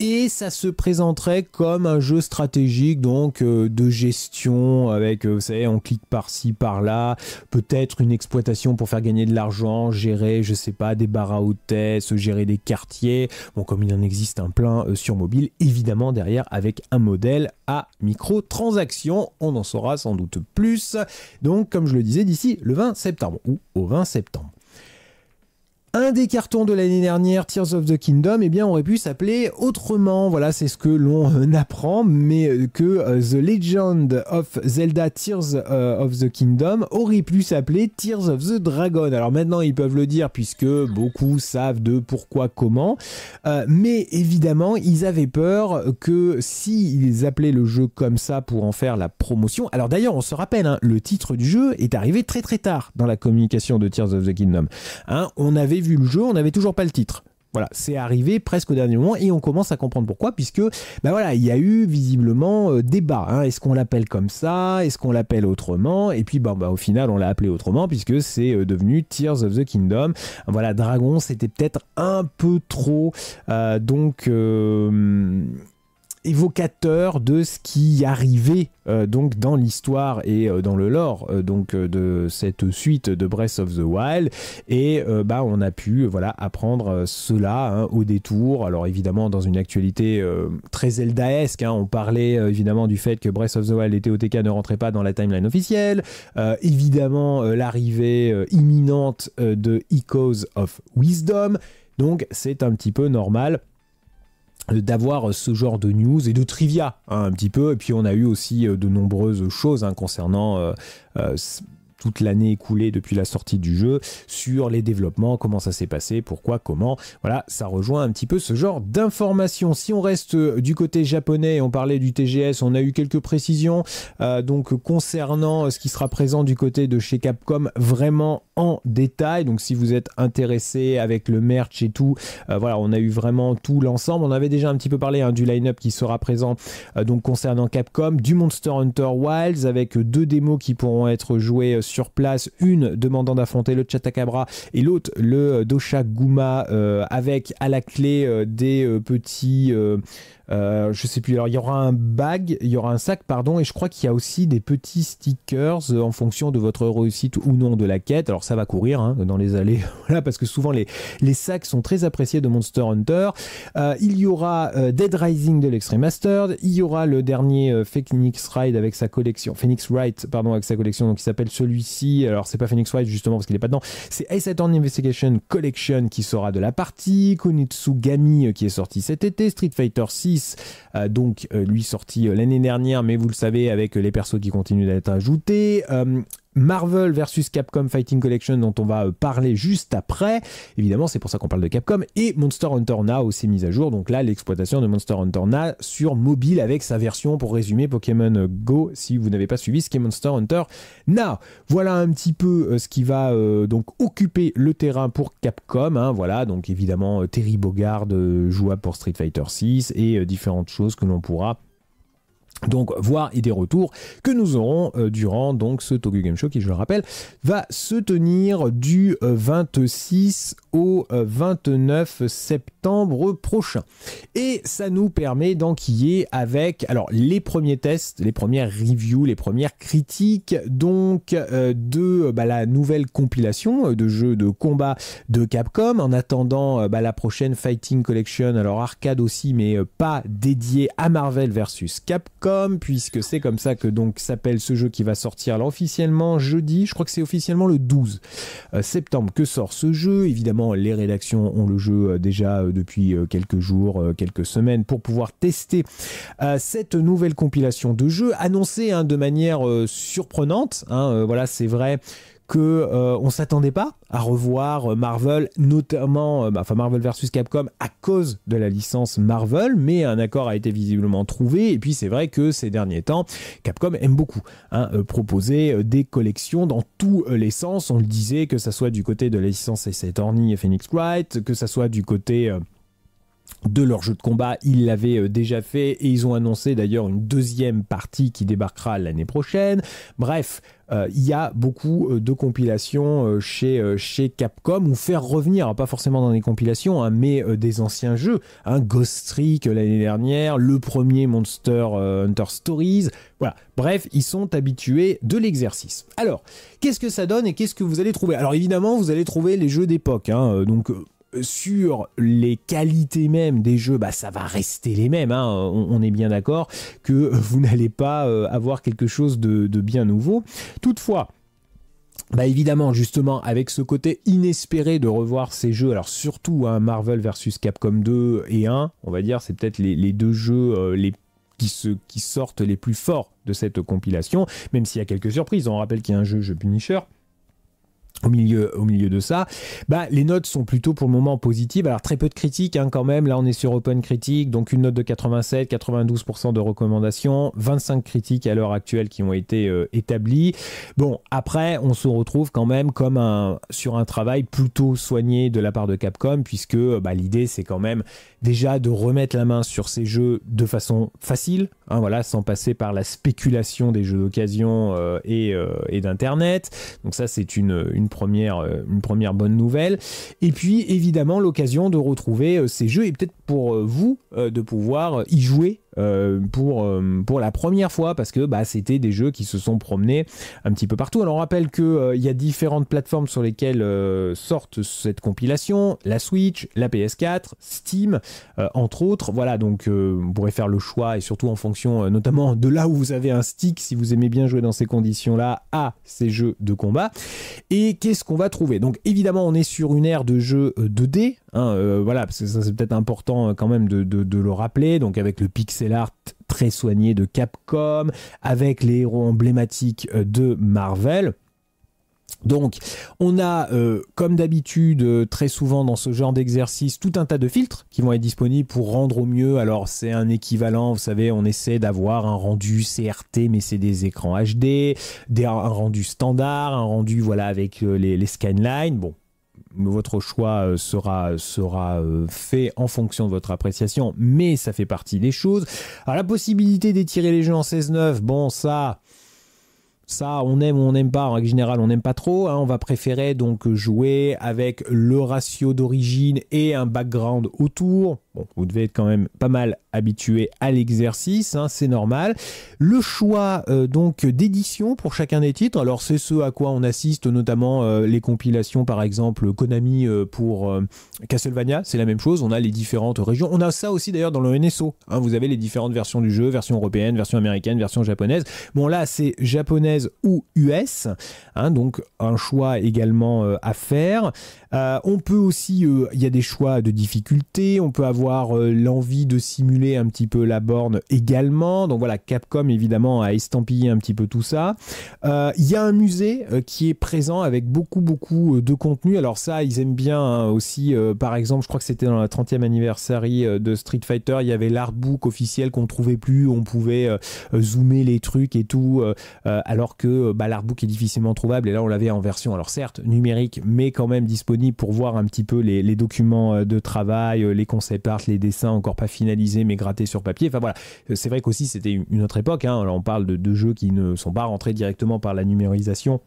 et ça se présenterait comme un jeu stratégique, donc de gestion, avec, vous savez, on clique par-ci, par-là, peut-être une exploitation pour faire gagner de l'argent, gérer, je sais pas, des barres à hôtesse, gérer des quartiers, bon, comme il en existe un plein sur mobile, évidemment derrière avec un modèle à micro-transactions on en saura sans doute plus, donc comme je le disais, d'ici le 20 septembre, ou au 20 septembre un des cartons de l'année dernière, Tears of the Kingdom, eh bien, aurait pu s'appeler autrement. Voilà, c'est ce que l'on euh, apprend, mais euh, que euh, The Legend of Zelda Tears of the Kingdom aurait pu s'appeler Tears of the Dragon. Alors maintenant, ils peuvent le dire puisque beaucoup savent de pourquoi, comment. mais évidemment, ils avaient peur que s'ils ils appelaient le jeu comme ça pour en faire la promotion. Alors d'ailleurs, on se rappelle, hein, le titre du jeu est arrivé très très tard dans la communication de Tears of the Kingdom. Hein. on avait vu le jeu, on n'avait toujours pas le titre. Voilà, c'est arrivé presque au dernier moment et on commence à comprendre pourquoi, puisque ben voilà, il y a eu visiblement euh, débat. Hein. Est-ce qu'on l'appelle comme ça Est-ce qu'on l'appelle autrement Et puis ben, bah au final, on l'a appelé autrement puisque c'est euh, devenu Tears of the Kingdom. Voilà, Dragon, c'était peut-être un peu trop. Euh, donc évocateur de ce qui arrivait euh, donc dans l'histoire et euh, dans le lore euh, donc de cette suite de Breath of the Wild et bah on a pu voilà apprendre cela hein, au détour alors évidemment dans une actualité très Zeldaesque hein, on parlait évidemment du fait que Breath of the Wild et TOTK ne rentraient pas dans la timeline officielle évidemment l'arrivée imminente de Echoes of Wisdom donc c'est un petit peu normal d'avoir ce genre de news et de trivia hein, un petit peu et puis on a eu aussi euh, de nombreuses choses hein, concernant euh, euh, toute l'année écoulée depuis la sortie du jeu sur les développements, comment ça s'est passé, pourquoi, comment. Voilà, ça rejoint un petit peu ce genre d'informations. Si on reste du côté japonais, on parlait du TGS, on a eu quelques précisions donc concernant ce qui sera présent du côté de chez Capcom, vraiment en détail. Donc si vous êtes intéressé avec le merch et tout, euh, voilà, on a eu vraiment tout l'ensemble. On avait déjà un petit peu parlé hein, du line-up qui sera présent euh, donc concernant Capcom, du Monster Hunter Wilds avec euh, deux démos qui pourront être jouées sur place, une demandant d'affronter le Chatacabra et l'autre le Dosha Guma avec à la clé des petits euh, je sais plus. Alors il y aura un bag, il y aura un sac, pardon, et je crois qu'il y a aussi des petits stickers euh, en fonction de votre réussite ou non de la quête. Alors ça va courir hein, dans les allées, voilà, parce que souvent les, les sacs sont très appréciés de Monster Hunter. Euh, il y aura Dead Rising de l'Extreme Mastered, il y aura le dernier Phoenix Ride avec sa collection, Phoenix Wright, pardon, avec sa collection, donc s'appelle celui-ci. Alors c'est pas Phoenix Wright justement parce qu'il est pas dedans. C'est Ace Attorney Investigation Collection qui sera de la partie, Konitsugami Gami qui est sorti cet été, Street Fighter 6 euh, donc euh, lui sorti euh, l'année dernière, mais vous le savez, avec les persos qui continuent d'être ajoutés. Marvel vs Capcom Fighting Collection dont on va euh, parler juste après. Évidemment, c'est pour ça qu'on parle de Capcom. Et Monster Hunter Now aussi mis à jour. Donc là, l'exploitation de Monster Hunter Now sur mobile avec sa version pour résumer Pokémon Go si vous n'avez pas suivi ce qu'est Monster Hunter Now. Voilà un petit peu euh, ce qui va euh, donc occuper le terrain pour Capcom. Hein. voilà, donc évidemment Terry Bogard jouable pour Street Fighter 6 et différentes choses que l'on pourra donc voir et des retours que nous aurons euh, durant donc ce Tokyo Game Show qui je le rappelle va se tenir du 26 euh, au 29 euh, septembre prochain et ça nous permet d'enquiller avec alors les premiers tests les premières reviews les premières critiques donc de bah, la nouvelle compilation de jeux de combat de Capcom en attendant bah, la prochaine Fighting Collection alors arcade aussi mais pas dédiée à Marvel versus Capcom puisque c'est comme ça que donc s'appelle ce jeu qui va sortir officiellement jeudi, je crois que c'est officiellement le 12 euh, septembre que sort ce jeu. Évidemment, les rédactions ont le jeu euh, déjà euh, depuis quelques jours, quelques semaines, pour pouvoir tester cette nouvelle compilation de jeux, annoncée hein, de manière surprenante. Hein, voilà, c'est vrai que ne euh, on s'attendait pas à revoir euh, Marvel, notamment euh, bah, enfin Marvel versus Capcom à cause de la licence Marvel, mais un accord a été visiblement trouvé. Et puis c'est vrai que ces derniers temps, Capcom aime beaucoup hein, proposer des collections dans tous les sens. On le disait que ça soit du côté de la licence et et Phoenix Wright, que ça soit du côté de leur jeu de combat, ils l'avaient euh, déjà fait et ils ont annoncé d'ailleurs une deuxième partie qui débarquera l'année prochaine. Bref, euh, il y a beaucoup euh, de compilations chez, chez Capcom ou faire revenir, hein, pas forcément dans les compilations, hein, mais des anciens jeux. un hein, Ghost Trick l'année dernière, le premier Monster Hunter Stories. Voilà. Bref, ils sont habitués de l'exercice. Alors, qu'est-ce que ça donne et qu'est-ce que vous allez trouver Alors évidemment, vous allez trouver les jeux d'époque. donc sur les qualités même des jeux, bah, ça va rester les mêmes, hein, on, est bien d'accord, que vous n'allez pas euh, avoir quelque chose de, bien nouveau. Toutefois, bah, évidemment, justement, avec ce côté inespéré de revoir ces jeux, alors surtout hein, Marvel vs Capcom 2 et 1, on va dire, c'est peut-être les, deux jeux euh, les, qui, qui sortent les plus forts de cette compilation, même s'il y a quelques surprises. On rappelle qu'il y a un jeu, jeu Punisher, au milieu, au milieu de ça, bah, les notes sont plutôt pour le moment positives. Alors très peu de critiques hein, quand même. Là, on est sur Open Critique, donc une note de 87, 92% de recommandations, 25 critiques à l'heure actuelle qui ont été euh, établies. Bon, après, on se retrouve quand même comme un, sur un travail plutôt soigné de la part de Capcom, puisque bah, l'idée c'est quand même déjà de remettre la main sur ces jeux de façon facile, hein, voilà, sans passer par la spéculation des jeux d'occasion euh, et, euh, et d'internet. Donc ça, c'est une première, euh, première bonne nouvelle. Et puis évidemment l'occasion de retrouver euh, ces jeux et peut-être pour euh, vous de pouvoir y jouer euh, pour, euh, pour la première fois parce que bah, c'était des jeux qui se sont promenés un petit peu partout. Alors on rappelle qu'il euh, y a différentes plateformes sur lesquelles sortent cette compilation, la Switch, la PS4, Steam, entre autres. Voilà, donc vous pourrez faire le choix et surtout en fonction notamment de là où vous avez un stick, si vous aimez bien jouer dans ces conditions-là, à ces jeux de combat. Et qu'est-ce qu'on va trouver Donc évidemment on est sur une ère de jeu 2D, Hein, euh, voilà, parce que c'est peut-être important euh, quand même de, le rappeler. Donc avec le pixel art très soigné de Capcom, avec les héros emblématiques euh, de Marvel. Donc, on a, comme d'habitude, très souvent dans ce genre d'exercice, tout un tas de filtres qui vont être disponibles pour rendre au mieux. Alors, c'est un équivalent, vous savez, on essaie d'avoir un rendu CRT, mais c'est des écrans HD, des, un rendu standard, un rendu, voilà, avec les, les scanlines. Bon, votre choix euh, sera, sera euh, fait en fonction de votre appréciation, mais ça fait partie des choses. Alors la possibilité d'étirer les jeux en 16-9, bon ça... Ça, on aime ou on n'aime pas. En règle générale, on n'aime pas trop. Hein. On va préférer donc jouer avec le ratio d'origine et un background autour vous devez être quand même pas mal habitué à l'exercice, hein, c'est normal. Le choix euh, donc d'édition pour chacun des titres, alors c'est ce à quoi on assiste notamment euh, les compilations par exemple Konami euh, pour Castlevania, c'est la même chose, on a les différentes régions, on a ça aussi d'ailleurs dans le NSO, hein, vous avez les différentes versions du jeu, version européenne, version américaine, version japonaise. Bon là c'est japonaise ou US, hein, donc un choix également à faire. on peut aussi, il y a des choix de difficulté, on peut avoir euh, l'envie de simuler un petit peu la borne également. Donc voilà, Capcom évidemment a estampillé un petit peu tout ça. Euh, il y a un musée euh, qui est présent avec beaucoup beaucoup de contenu. Alors ça, ils aiment bien hein, aussi. par exemple, je crois que c'était dans la 30e anniversaire de Street Fighter, il y avait l'artbook officiel qu'on trouvait plus, on pouvait zoomer les trucs et tout, alors que bah, l'artbook est difficilement trouvable. Et là, on l'avait en version, alors certes numérique, mais quand même disponible pour voir un petit peu les, documents de travail, les concepts art les dessins encore pas finalisés mais grattés sur papier. Enfin voilà, euh, c'est vrai qu'aussi c'était une autre époque. Hein. on parle de, de jeux qui ne sont pas rentrés directement par la numérisation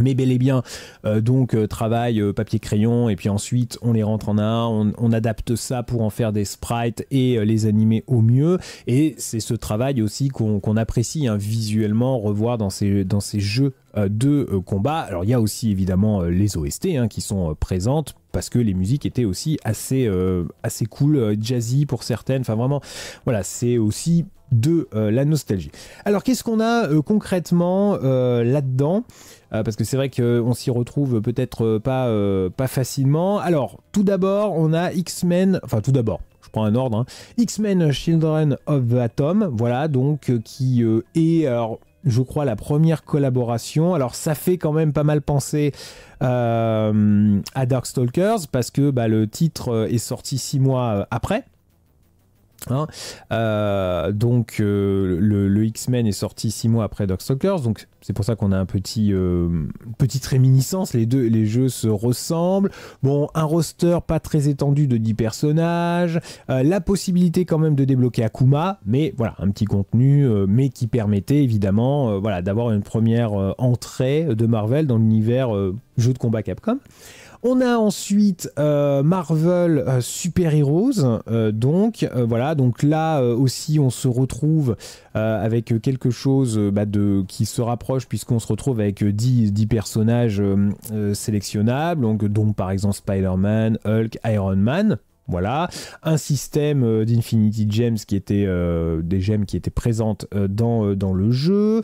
mais bel et bien euh, donc euh, travail euh, papier crayon et puis ensuite on les rentre en un on, adapte ça pour en faire des sprites et les animer au mieux et c'est ce travail aussi qu'on apprécie hein, visuellement revoir dans ces dans ces jeux de combat alors il y a aussi évidemment les OST hein, qui sont présentes parce que les musiques étaient aussi assez assez cool jazzy pour certaines enfin vraiment voilà c'est aussi de la nostalgie alors qu'est-ce qu'on a concrètement là-dedans euh, parce que c'est vrai qu'on s'y retrouve peut-être euh, pas, euh, pas facilement. Alors, tout d'abord, on a X-Men, enfin tout d'abord, je prends un ordre, hein. X-Men Children of Atom, voilà, donc qui est... je crois, la première collaboration. Alors ça fait quand même pas mal penser à Darkstalkers parce que bah, le titre est sorti six mois après. Hein. Euh, donc euh, le, X-Men est sorti six mois après Darkstalkers, donc c'est pour ça qu'on a un petit euh, petite réminiscence. Les deux, les jeux se ressemblent. Bon, un roster pas très étendu de 10 personnages, la possibilité quand même de débloquer Akuma, mais voilà un petit contenu, mais qui permettait évidemment, voilà, d'avoir une première entrée de Marvel dans l'univers jeu de combat Capcom. On a ensuite euh, Marvel euh, Super Heroes. Euh, donc voilà, donc là aussi on se retrouve avec quelque chose bah, de, qui se rapproche puisqu'on se retrouve avec 10, personnages sélectionnables, donc, dont par exemple Spider-Man, Hulk, Iron Man. Voilà. Un système euh, d'Infinity Gems qui était euh, des gemmes qui étaient présentes euh, dans, dans le jeu.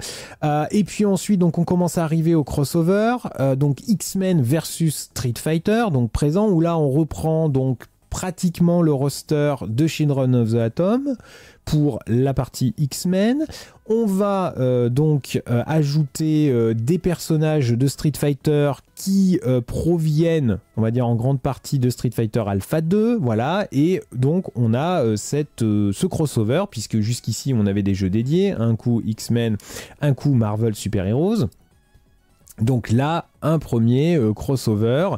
et puis ensuite, donc, on commence à arriver au crossover. donc X-Men versus Street Fighter, donc présent, où là on reprend donc pratiquement le roster de Shinron of the Atom pour la partie X-Men. On va euh, donc euh, ajouter euh, des personnages de Street Fighter qui proviennent, on va dire en grande partie de Street Fighter Alpha 2, voilà, et donc on a cette, ce crossover, puisque jusqu'ici on avait des jeux dédiés, un coup X-Men, un coup Marvel Super Heroes. Donc là, un premier euh, crossover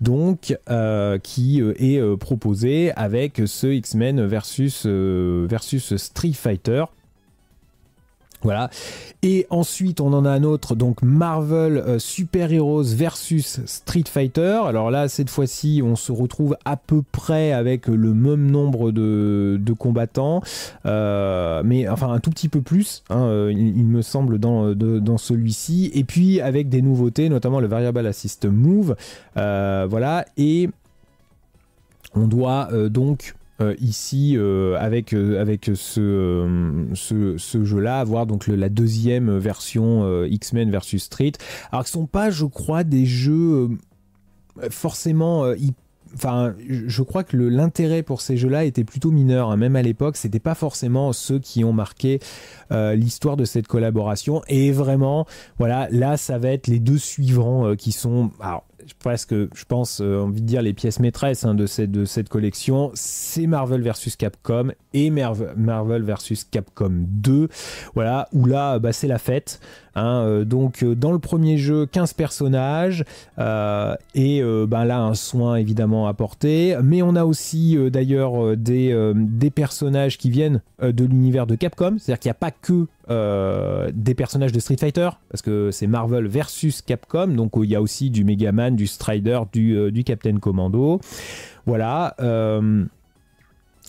donc euh, qui euh, est proposé avec ce X-Men versus, versus Street Fighter voilà. Et ensuite, on en a un autre, donc Marvel euh, Super Heroes versus Street Fighter. Alors là, cette fois-ci, on se retrouve à peu près avec le même nombre de, combattants, euh, mais enfin un tout petit peu plus, hein, euh, il, me semble, dans, dans celui-ci. Et puis avec des nouveautés, notamment le Variable Assist Move. voilà. Et on doit donc euh, ici euh, avec, euh, avec ce, ce, jeu-là, avoir donc la deuxième version X-Men versus Street. Alors, ce sont pas, je crois, des jeux forcément enfin, je crois que l'intérêt pour ces jeux-là était plutôt mineur. Hein. Même à l'époque, c'était pas forcément ceux qui ont marqué l'histoire de cette collaboration. Et vraiment, voilà, là, ça va être les deux suivants qui sont. Alors, presque, je pense, euh, envie de dire les pièces maîtresses hein, de, cette, collection, c'est Marvel vs Capcom et Marvel vs Capcom 2. Voilà, où là, bah, c'est la fête. Hein, euh, donc euh, dans le premier jeu, 15 personnages euh, et ben là un soin évidemment apporté. Mais on a aussi d'ailleurs des, des, personnages qui viennent de l'univers de Capcom, c'est-à-dire qu'il n'y a pas que des personnages de Street Fighter, parce que c'est Marvel versus Capcom, donc il y a aussi du Mega Man, du Strider, du, du Captain Commando. Voilà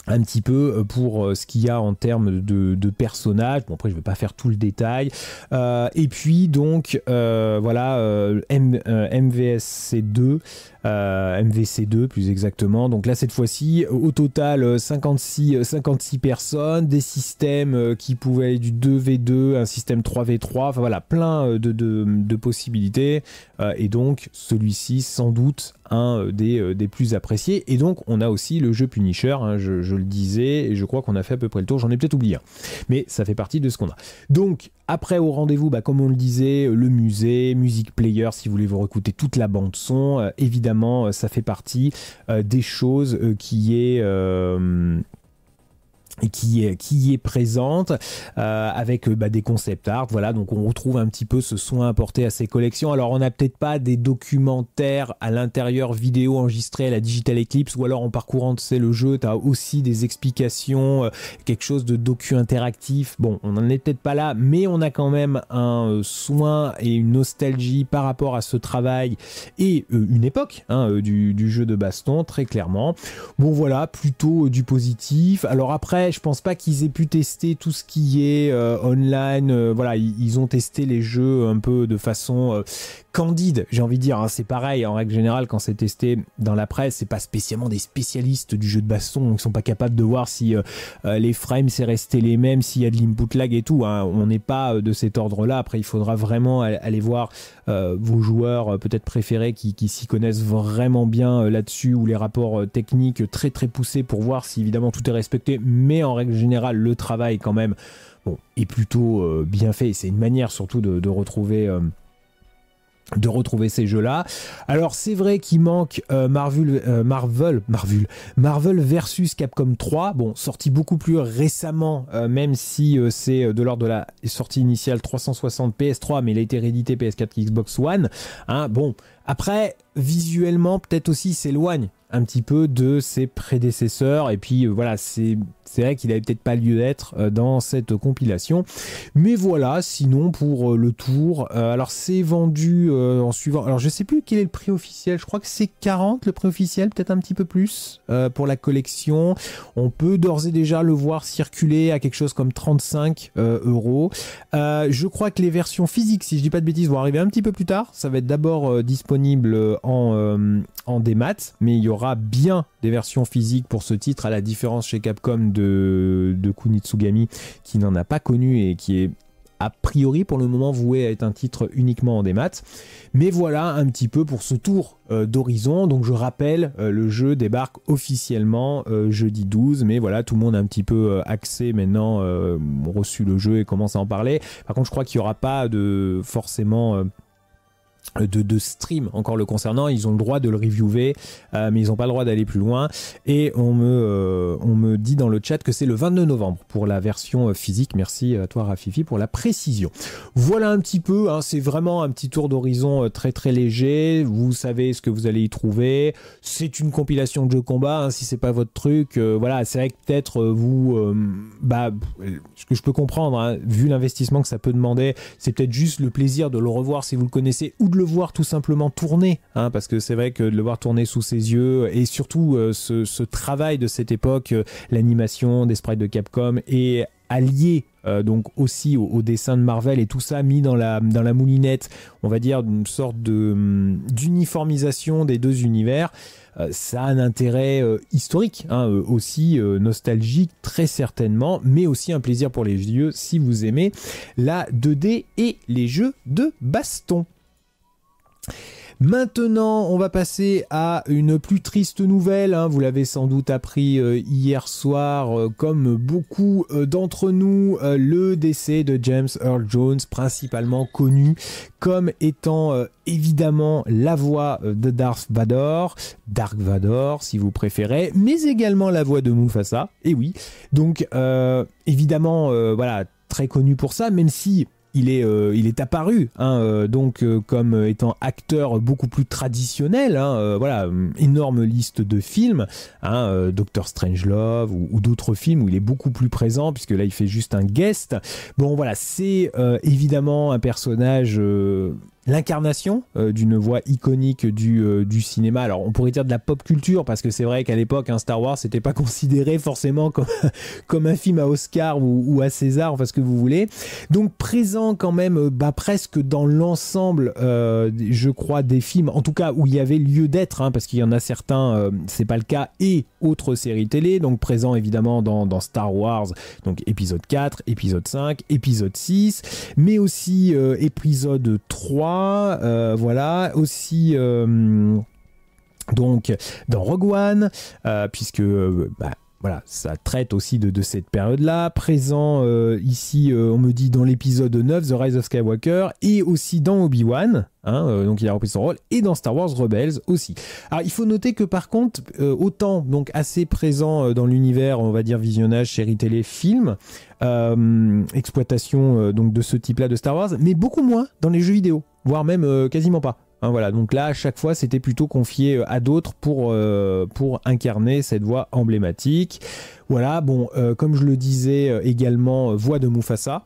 un petit peu euh, pour euh, ce qu'il y a en termes de, personnages. Bon après je vais pas faire tout le détail. Euh, et puis donc voilà euh, MVSC2, MVC2 plus exactement. Donc là cette fois-ci au total 56, 56 personnes, des systèmes qui pouvaient être du 2v2, un système 3v3, enfin voilà plein de, de possibilités. et donc celui-ci sans doute un euh, euh, des, plus appréciés. Et donc, on a aussi le jeu Punisher, hein, je, le disais, et je crois qu'on a fait à peu près le tour. J'en ai peut-être oublié un, mais ça fait partie de ce qu'on a. Donc, après au rendez-vous, bah, comme on le disait, euh, le musée, Music Player, si vous voulez vous recouter toute la bande-son, évidemment, ça fait partie des choses qui est qui, qui est présente euh, avec euh, bah, des concepts art voilà donc on retrouve un petit peu ce soin apporté à ces collections alors on n'a peut-être pas des documentaires à l'intérieur vidéo enregistrée à la Digital Eclipse ou alors en parcourant c'est le jeu tu as aussi des explications euh, quelque chose de docu interactif bon on n'en est peut-être pas là mais on a quand même un soin et une nostalgie par rapport à ce travail et une époque hein, du, jeu de baston très clairement bon voilà plutôt du positif alors après je pense pas qu'ils aient pu tester tout ce qui est euh, online. Euh, voilà, ils, ont testé les jeux un peu de façon euh, candide, j'ai envie de dire. Hein. c'est pareil, en règle générale, quand c'est testé dans la presse, c'est pas spécialement des spécialistes du jeu de baston, qui ne sont pas capables de voir si euh, euh, les frames c'est resté les mêmes, s'il y a de l'input lag et tout. Hein. On n'est pas euh, de cet ordre-là. Après, il faudra vraiment aller voir vos joueurs peut-être préférés qui, s'y connaissent vraiment bien là-dessus, ou les rapports techniques très très poussés pour voir si évidemment tout est respecté. Mais en règle générale, le travail quand même est plutôt bien fait. C'est une manière surtout de retrouver de retrouver ces jeux-là. Alors c'est vrai qu'il manque euh, Marvel, euh, Marvel, Marvel, Marvel versus Capcom 3. Bon, sorti beaucoup plus récemment, euh, même si c'est de l'ordre de la sortie initiale 360 PS3, mais il a été réédité PS4 Xbox One. Hein. bon, après visuellement peut-être aussi s'éloigne un petit peu de ses prédécesseurs et puis voilà c'est c'est vrai qu'il n'avait peut-être pas lieu d'être euh, dans cette compilation. Mais voilà, sinon pour euh, le tour, euh, alors c'est vendu en suivant. Alors je sais plus quel est le prix officiel, je crois que c'est 40 le prix officiel, peut-être un petit peu plus pour la collection. On peut d'ores et déjà le voir circuler à quelque chose comme 35 euros. Je crois que les versions physiques, si je dis pas de bêtises, vont arriver un petit peu plus tard. Ça va être d'abord disponible en, en démat, mais il y aura bien des versions physiques pour ce titre, à la différence chez Capcom de de, Kunitsugami qui n'en a pas connu et qui est a priori pour le moment voué à être un titre uniquement en démat. Mais voilà un petit peu pour ce tour euh, d'horizon. Donc je rappelle, euh, le jeu débarque officiellement euh, jeudi 12, mais voilà, tout le monde a un petit peu accès maintenant, reçu le jeu et commence à en parler. Par contre, je crois qu'il n'y aura pas de forcément de, de, stream encore le concernant. Ils ont le droit de le reviewer, euh, mais ils n'ont pas le droit d'aller plus loin. Et on me, euh, on me dit dans le chat que c'est le 22 novembre pour la version euh, physique. Merci à toi Rafifi pour la précision. Voilà un petit peu, hein, c'est vraiment un petit tour d'horizon très très léger. Vous savez ce que vous allez y trouver. C'est une compilation de jeux combat, hein, si c'est pas votre truc. voilà, c'est vrai que peut-être vous, bah, ce que je peux comprendre, hein, vu l'investissement que ça peut demander, c'est peut-être juste le plaisir de le revoir si vous le connaissez ou de le voir tout simplement tourner, hein, parce que c'est vrai que de le voir tourner sous ses yeux, et surtout euh, ce, travail de cette époque, euh, l'animation des sprites de Capcom, est allié euh, donc aussi au, dessin de Marvel et tout ça mis dans la, dans la moulinette, on va dire d'une sorte de hum, d'uniformisation des deux univers, ça a un intérêt historique, hein, aussi nostalgique très certainement, mais aussi un plaisir pour les vieux si vous aimez la 2D et les jeux de baston. Maintenant, on va passer à une plus triste nouvelle. Hein. Vous l'avez sans doute appris euh, hier soir, euh, comme beaucoup euh, d'entre nous, le décès de James Earl Jones, principalement connu comme étant évidemment la voix de Darth Vador, Dark Vador si vous préférez, mais également la voix de Mufasa. Et oui, donc évidemment, voilà, très connu pour ça, même si il est, euh, il est apparu hein, euh, donc euh, comme étant acteur beaucoup plus traditionnel. Hein, voilà, énorme liste de films, hein, Doctor Strangelove ou, ou d'autres films où il est beaucoup plus présent puisque là il fait juste un guest. Bon voilà, c'est évidemment un personnage l'incarnation euh, d'une voix iconique euh, du, cinéma. Alors on pourrait dire de la pop culture parce que c'est vrai qu'à l'époque Star Wars n'était pas considéré forcément comme, un film à Oscar ou, à César, enfin ce que vous voulez. Donc présent quand même euh, bah, presque dans l'ensemble je crois des films, en tout cas où il y avait lieu d'être hein, parce qu'il y en a certains c'est pas le cas et autres séries télé, donc présent évidemment dans, dans, Star Wars, donc épisode 4, épisode 5, épisode 6, mais aussi épisode 3 euh, voilà, aussi. Euh, donc dans Rogue One, euh, puisque bah, voilà, ça traite aussi de, cette période-là. Présent ici, on me dit dans l'épisode 9, The Rise of Skywalker, et aussi dans Obi-Wan, hein, donc il a repris son rôle, et dans Star Wars Rebels aussi. Alors il faut noter que par contre, autant donc assez présent dans l'univers, on va dire visionnage, série télé, film, exploitation donc de ce type-là de Star Wars, mais beaucoup moins dans les jeux vidéo voire même euh, quasiment pas. Hein, voilà, donc là, à chaque fois, c'était plutôt confié euh, à d'autres pour, euh, pour incarner cette voix emblématique. Voilà, bon, comme je le disais également, voix de Mufasa,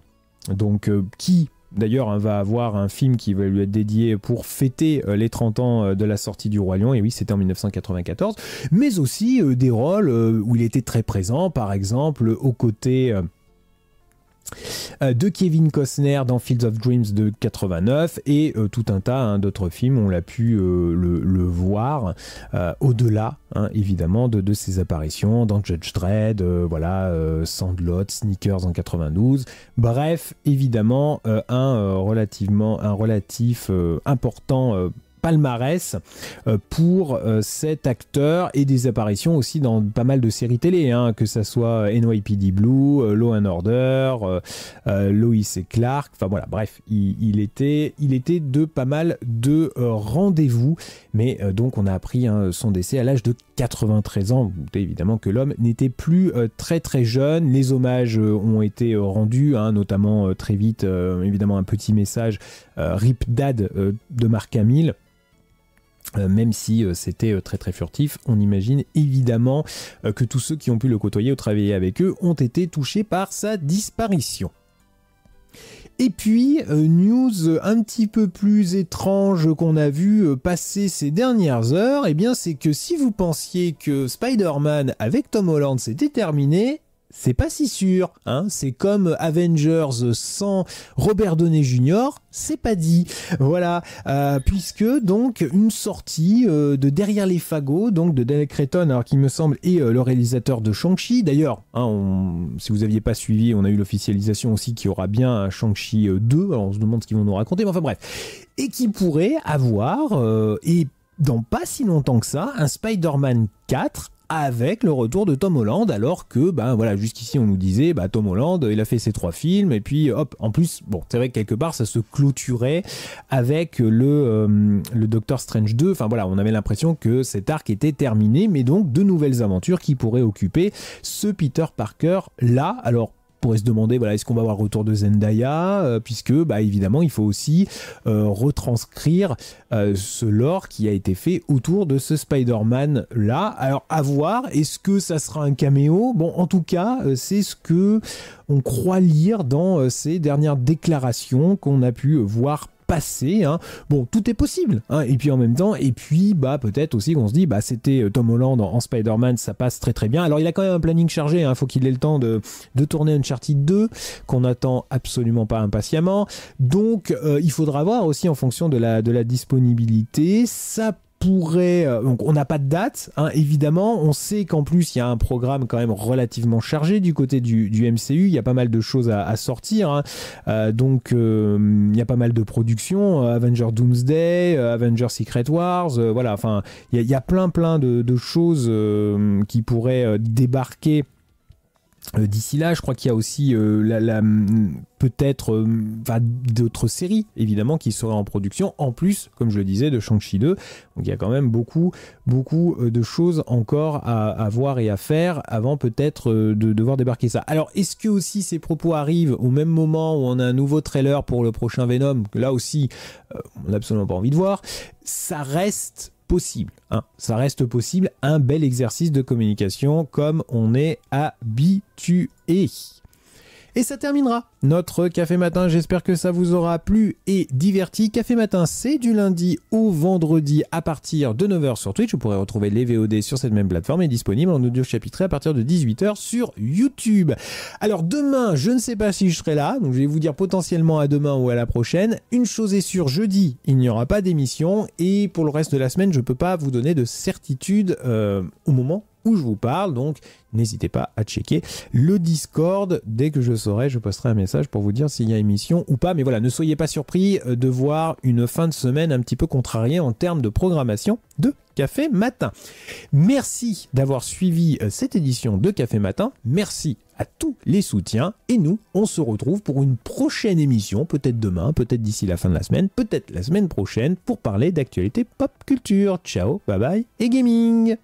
donc qui d'ailleurs hein, va avoir un film qui va lui être dédié pour fêter les 30 ans de la sortie du Roi Lion, et oui, c'était en 1994, mais aussi des rôles où il était très présent, par exemple, aux côtés... Euh, de Kevin Costner dans Fields of Dreams de 89 et euh, tout un tas hein, d'autres films. On l'a pu euh, le, voir au-delà, hein, évidemment, de, de, ses apparitions dans Judge Dredd, voilà, Sandlot, Sneakers en 92. Bref, évidemment, un relativement un relatif important palmarès euh, pour euh, cet acteur et des apparitions aussi dans pas mal de séries télé, hein, que ça soit euh, NYPD Blue, Law and Order, Lois et Clark, enfin voilà, bref, il, était, il était de pas mal de rendez-vous, mais donc on a appris hein, son décès à l'âge de 93 ans. Vous doutez évidemment que l'homme n'était plus euh, très très jeune. Les hommages euh, ont été euh, rendus, hein, notamment très vite, évidemment, un petit message Rip Dad de Marc Camille même si c'était très très furtif, on imagine évidemment que tous ceux qui ont pu le côtoyer ou travailler avec eux ont été touchés par sa disparition. Et puis, euh, news un petit peu plus étrange qu'on a vu euh, passer ces dernières heures, et eh bien c'est que si vous pensiez que Spider-Man avec Tom Holland s'était terminé, c'est pas si sûr. Hein c'est comme Avengers sans Robert Downey Jr. C'est pas dit. Voilà, euh, puisque donc une sortie euh, de derrière les fagots, donc de Daniel Cretton, alors qui me semble est euh, le réalisateur de Shang-Chi. D'ailleurs, hein, si vous aviez pas suivi, on a eu l'officialisation aussi qu'il y aura bien un Shang-Chi 2. Alors on se demande ce qu'ils vont nous raconter, mais enfin bref, et qui pourrait avoir et dans pas si longtemps que ça, un Spider-Man 4 avec le retour de Tom Holland, alors que, ben voilà, jusqu'ici on nous disait, bah, Tom Holland, il a fait ses trois films, et puis hop, en plus, bon, c'est vrai que quelque part ça se clôturait avec le, euh, le Doctor Strange 2, enfin voilà, on avait l'impression que cet arc était terminé, mais donc de nouvelles aventures qui pourraient occuper ce Peter Parker là, alors pourrait se demander voilà est-ce qu'on va avoir autour retour de Zendaya euh, puisque bah évidemment il faut aussi euh, retranscrire euh, ce lore qui a été fait autour de ce Spider-Man là alors à voir est-ce que ça sera un caméo bon en tout cas c'est ce que on croit lire dans ces dernières déclarations qu'on a pu voir passé. Hein. Bon, tout est possible. Hein. Et puis en même temps, et puis bah peut-être aussi qu'on se dit bah c'était euh, Tom Holland en, Spider-Man, ça passe très très bien. Alors il a quand même un planning chargé. Hein. Faut qu'il ait le temps de, de tourner Uncharted 2 qu'on attend absolument pas impatiemment. Donc euh, il faudra voir aussi en fonction de la de la disponibilité. Ça pourrait. Euh, donc, on n'a pas de date, hein, évidemment. On sait qu'en plus, il y a un programme quand même relativement chargé du côté du, MCU. Il y a pas mal de choses à, sortir. Hein. Euh, donc, euh, il y a pas mal de productions Avenger Doomsday, Avenger Secret Wars. voilà, enfin, il y, a plein, plein de, de choses qui pourraient débarquer euh, d'ici là, je crois qu'il y a aussi euh, la, mm, peut-être euh, d'autres séries, évidemment, qui seraient en production, en plus, comme je le disais, de Shang-Chi 2. Donc il y a quand même beaucoup, beaucoup de choses encore à, voir et à faire avant peut-être de devoir débarquer ça. Alors, est-ce que aussi ces propos arrivent au même moment où on a un nouveau trailer pour le prochain Venom, que là aussi, on n'a absolument pas envie de voir Ça reste possible. Hein. Ça reste possible, un bel exercice de communication comme on est habitué. Et ça terminera notre Café Matin. J'espère que ça vous aura plu et diverti. Café Matin, c'est du lundi au vendredi à partir de 9h sur Twitch. Vous pourrez retrouver les VOD sur cette même plateforme et disponible en audio chapitré à partir de 18h sur YouTube. Alors demain, je ne sais pas si je serai là, donc je vais vous dire potentiellement à demain ou à la prochaine. Une chose est sûre, jeudi, il n'y aura pas d'émission et pour le reste de la semaine, je ne peux pas vous donner de certitude euh, au moment où je vous parle. Donc n'hésitez pas à checker le Discord. Dès que je saurai, je posterai un message pour vous dire s'il y a émission ou pas. Mais voilà, ne soyez pas surpris euh, de voir une fin de semaine un petit peu contrariée en termes de programmation de Café Matin. Merci d'avoir suivi euh, cette édition de Café Matin. Merci à tous les soutiens. Et nous, on se retrouve pour une prochaine émission, peut-être demain, peut-être d'ici la fin de la semaine, peut-être la semaine prochaine, pour parler d'actualité pop culture. Ciao, bye bye et gaming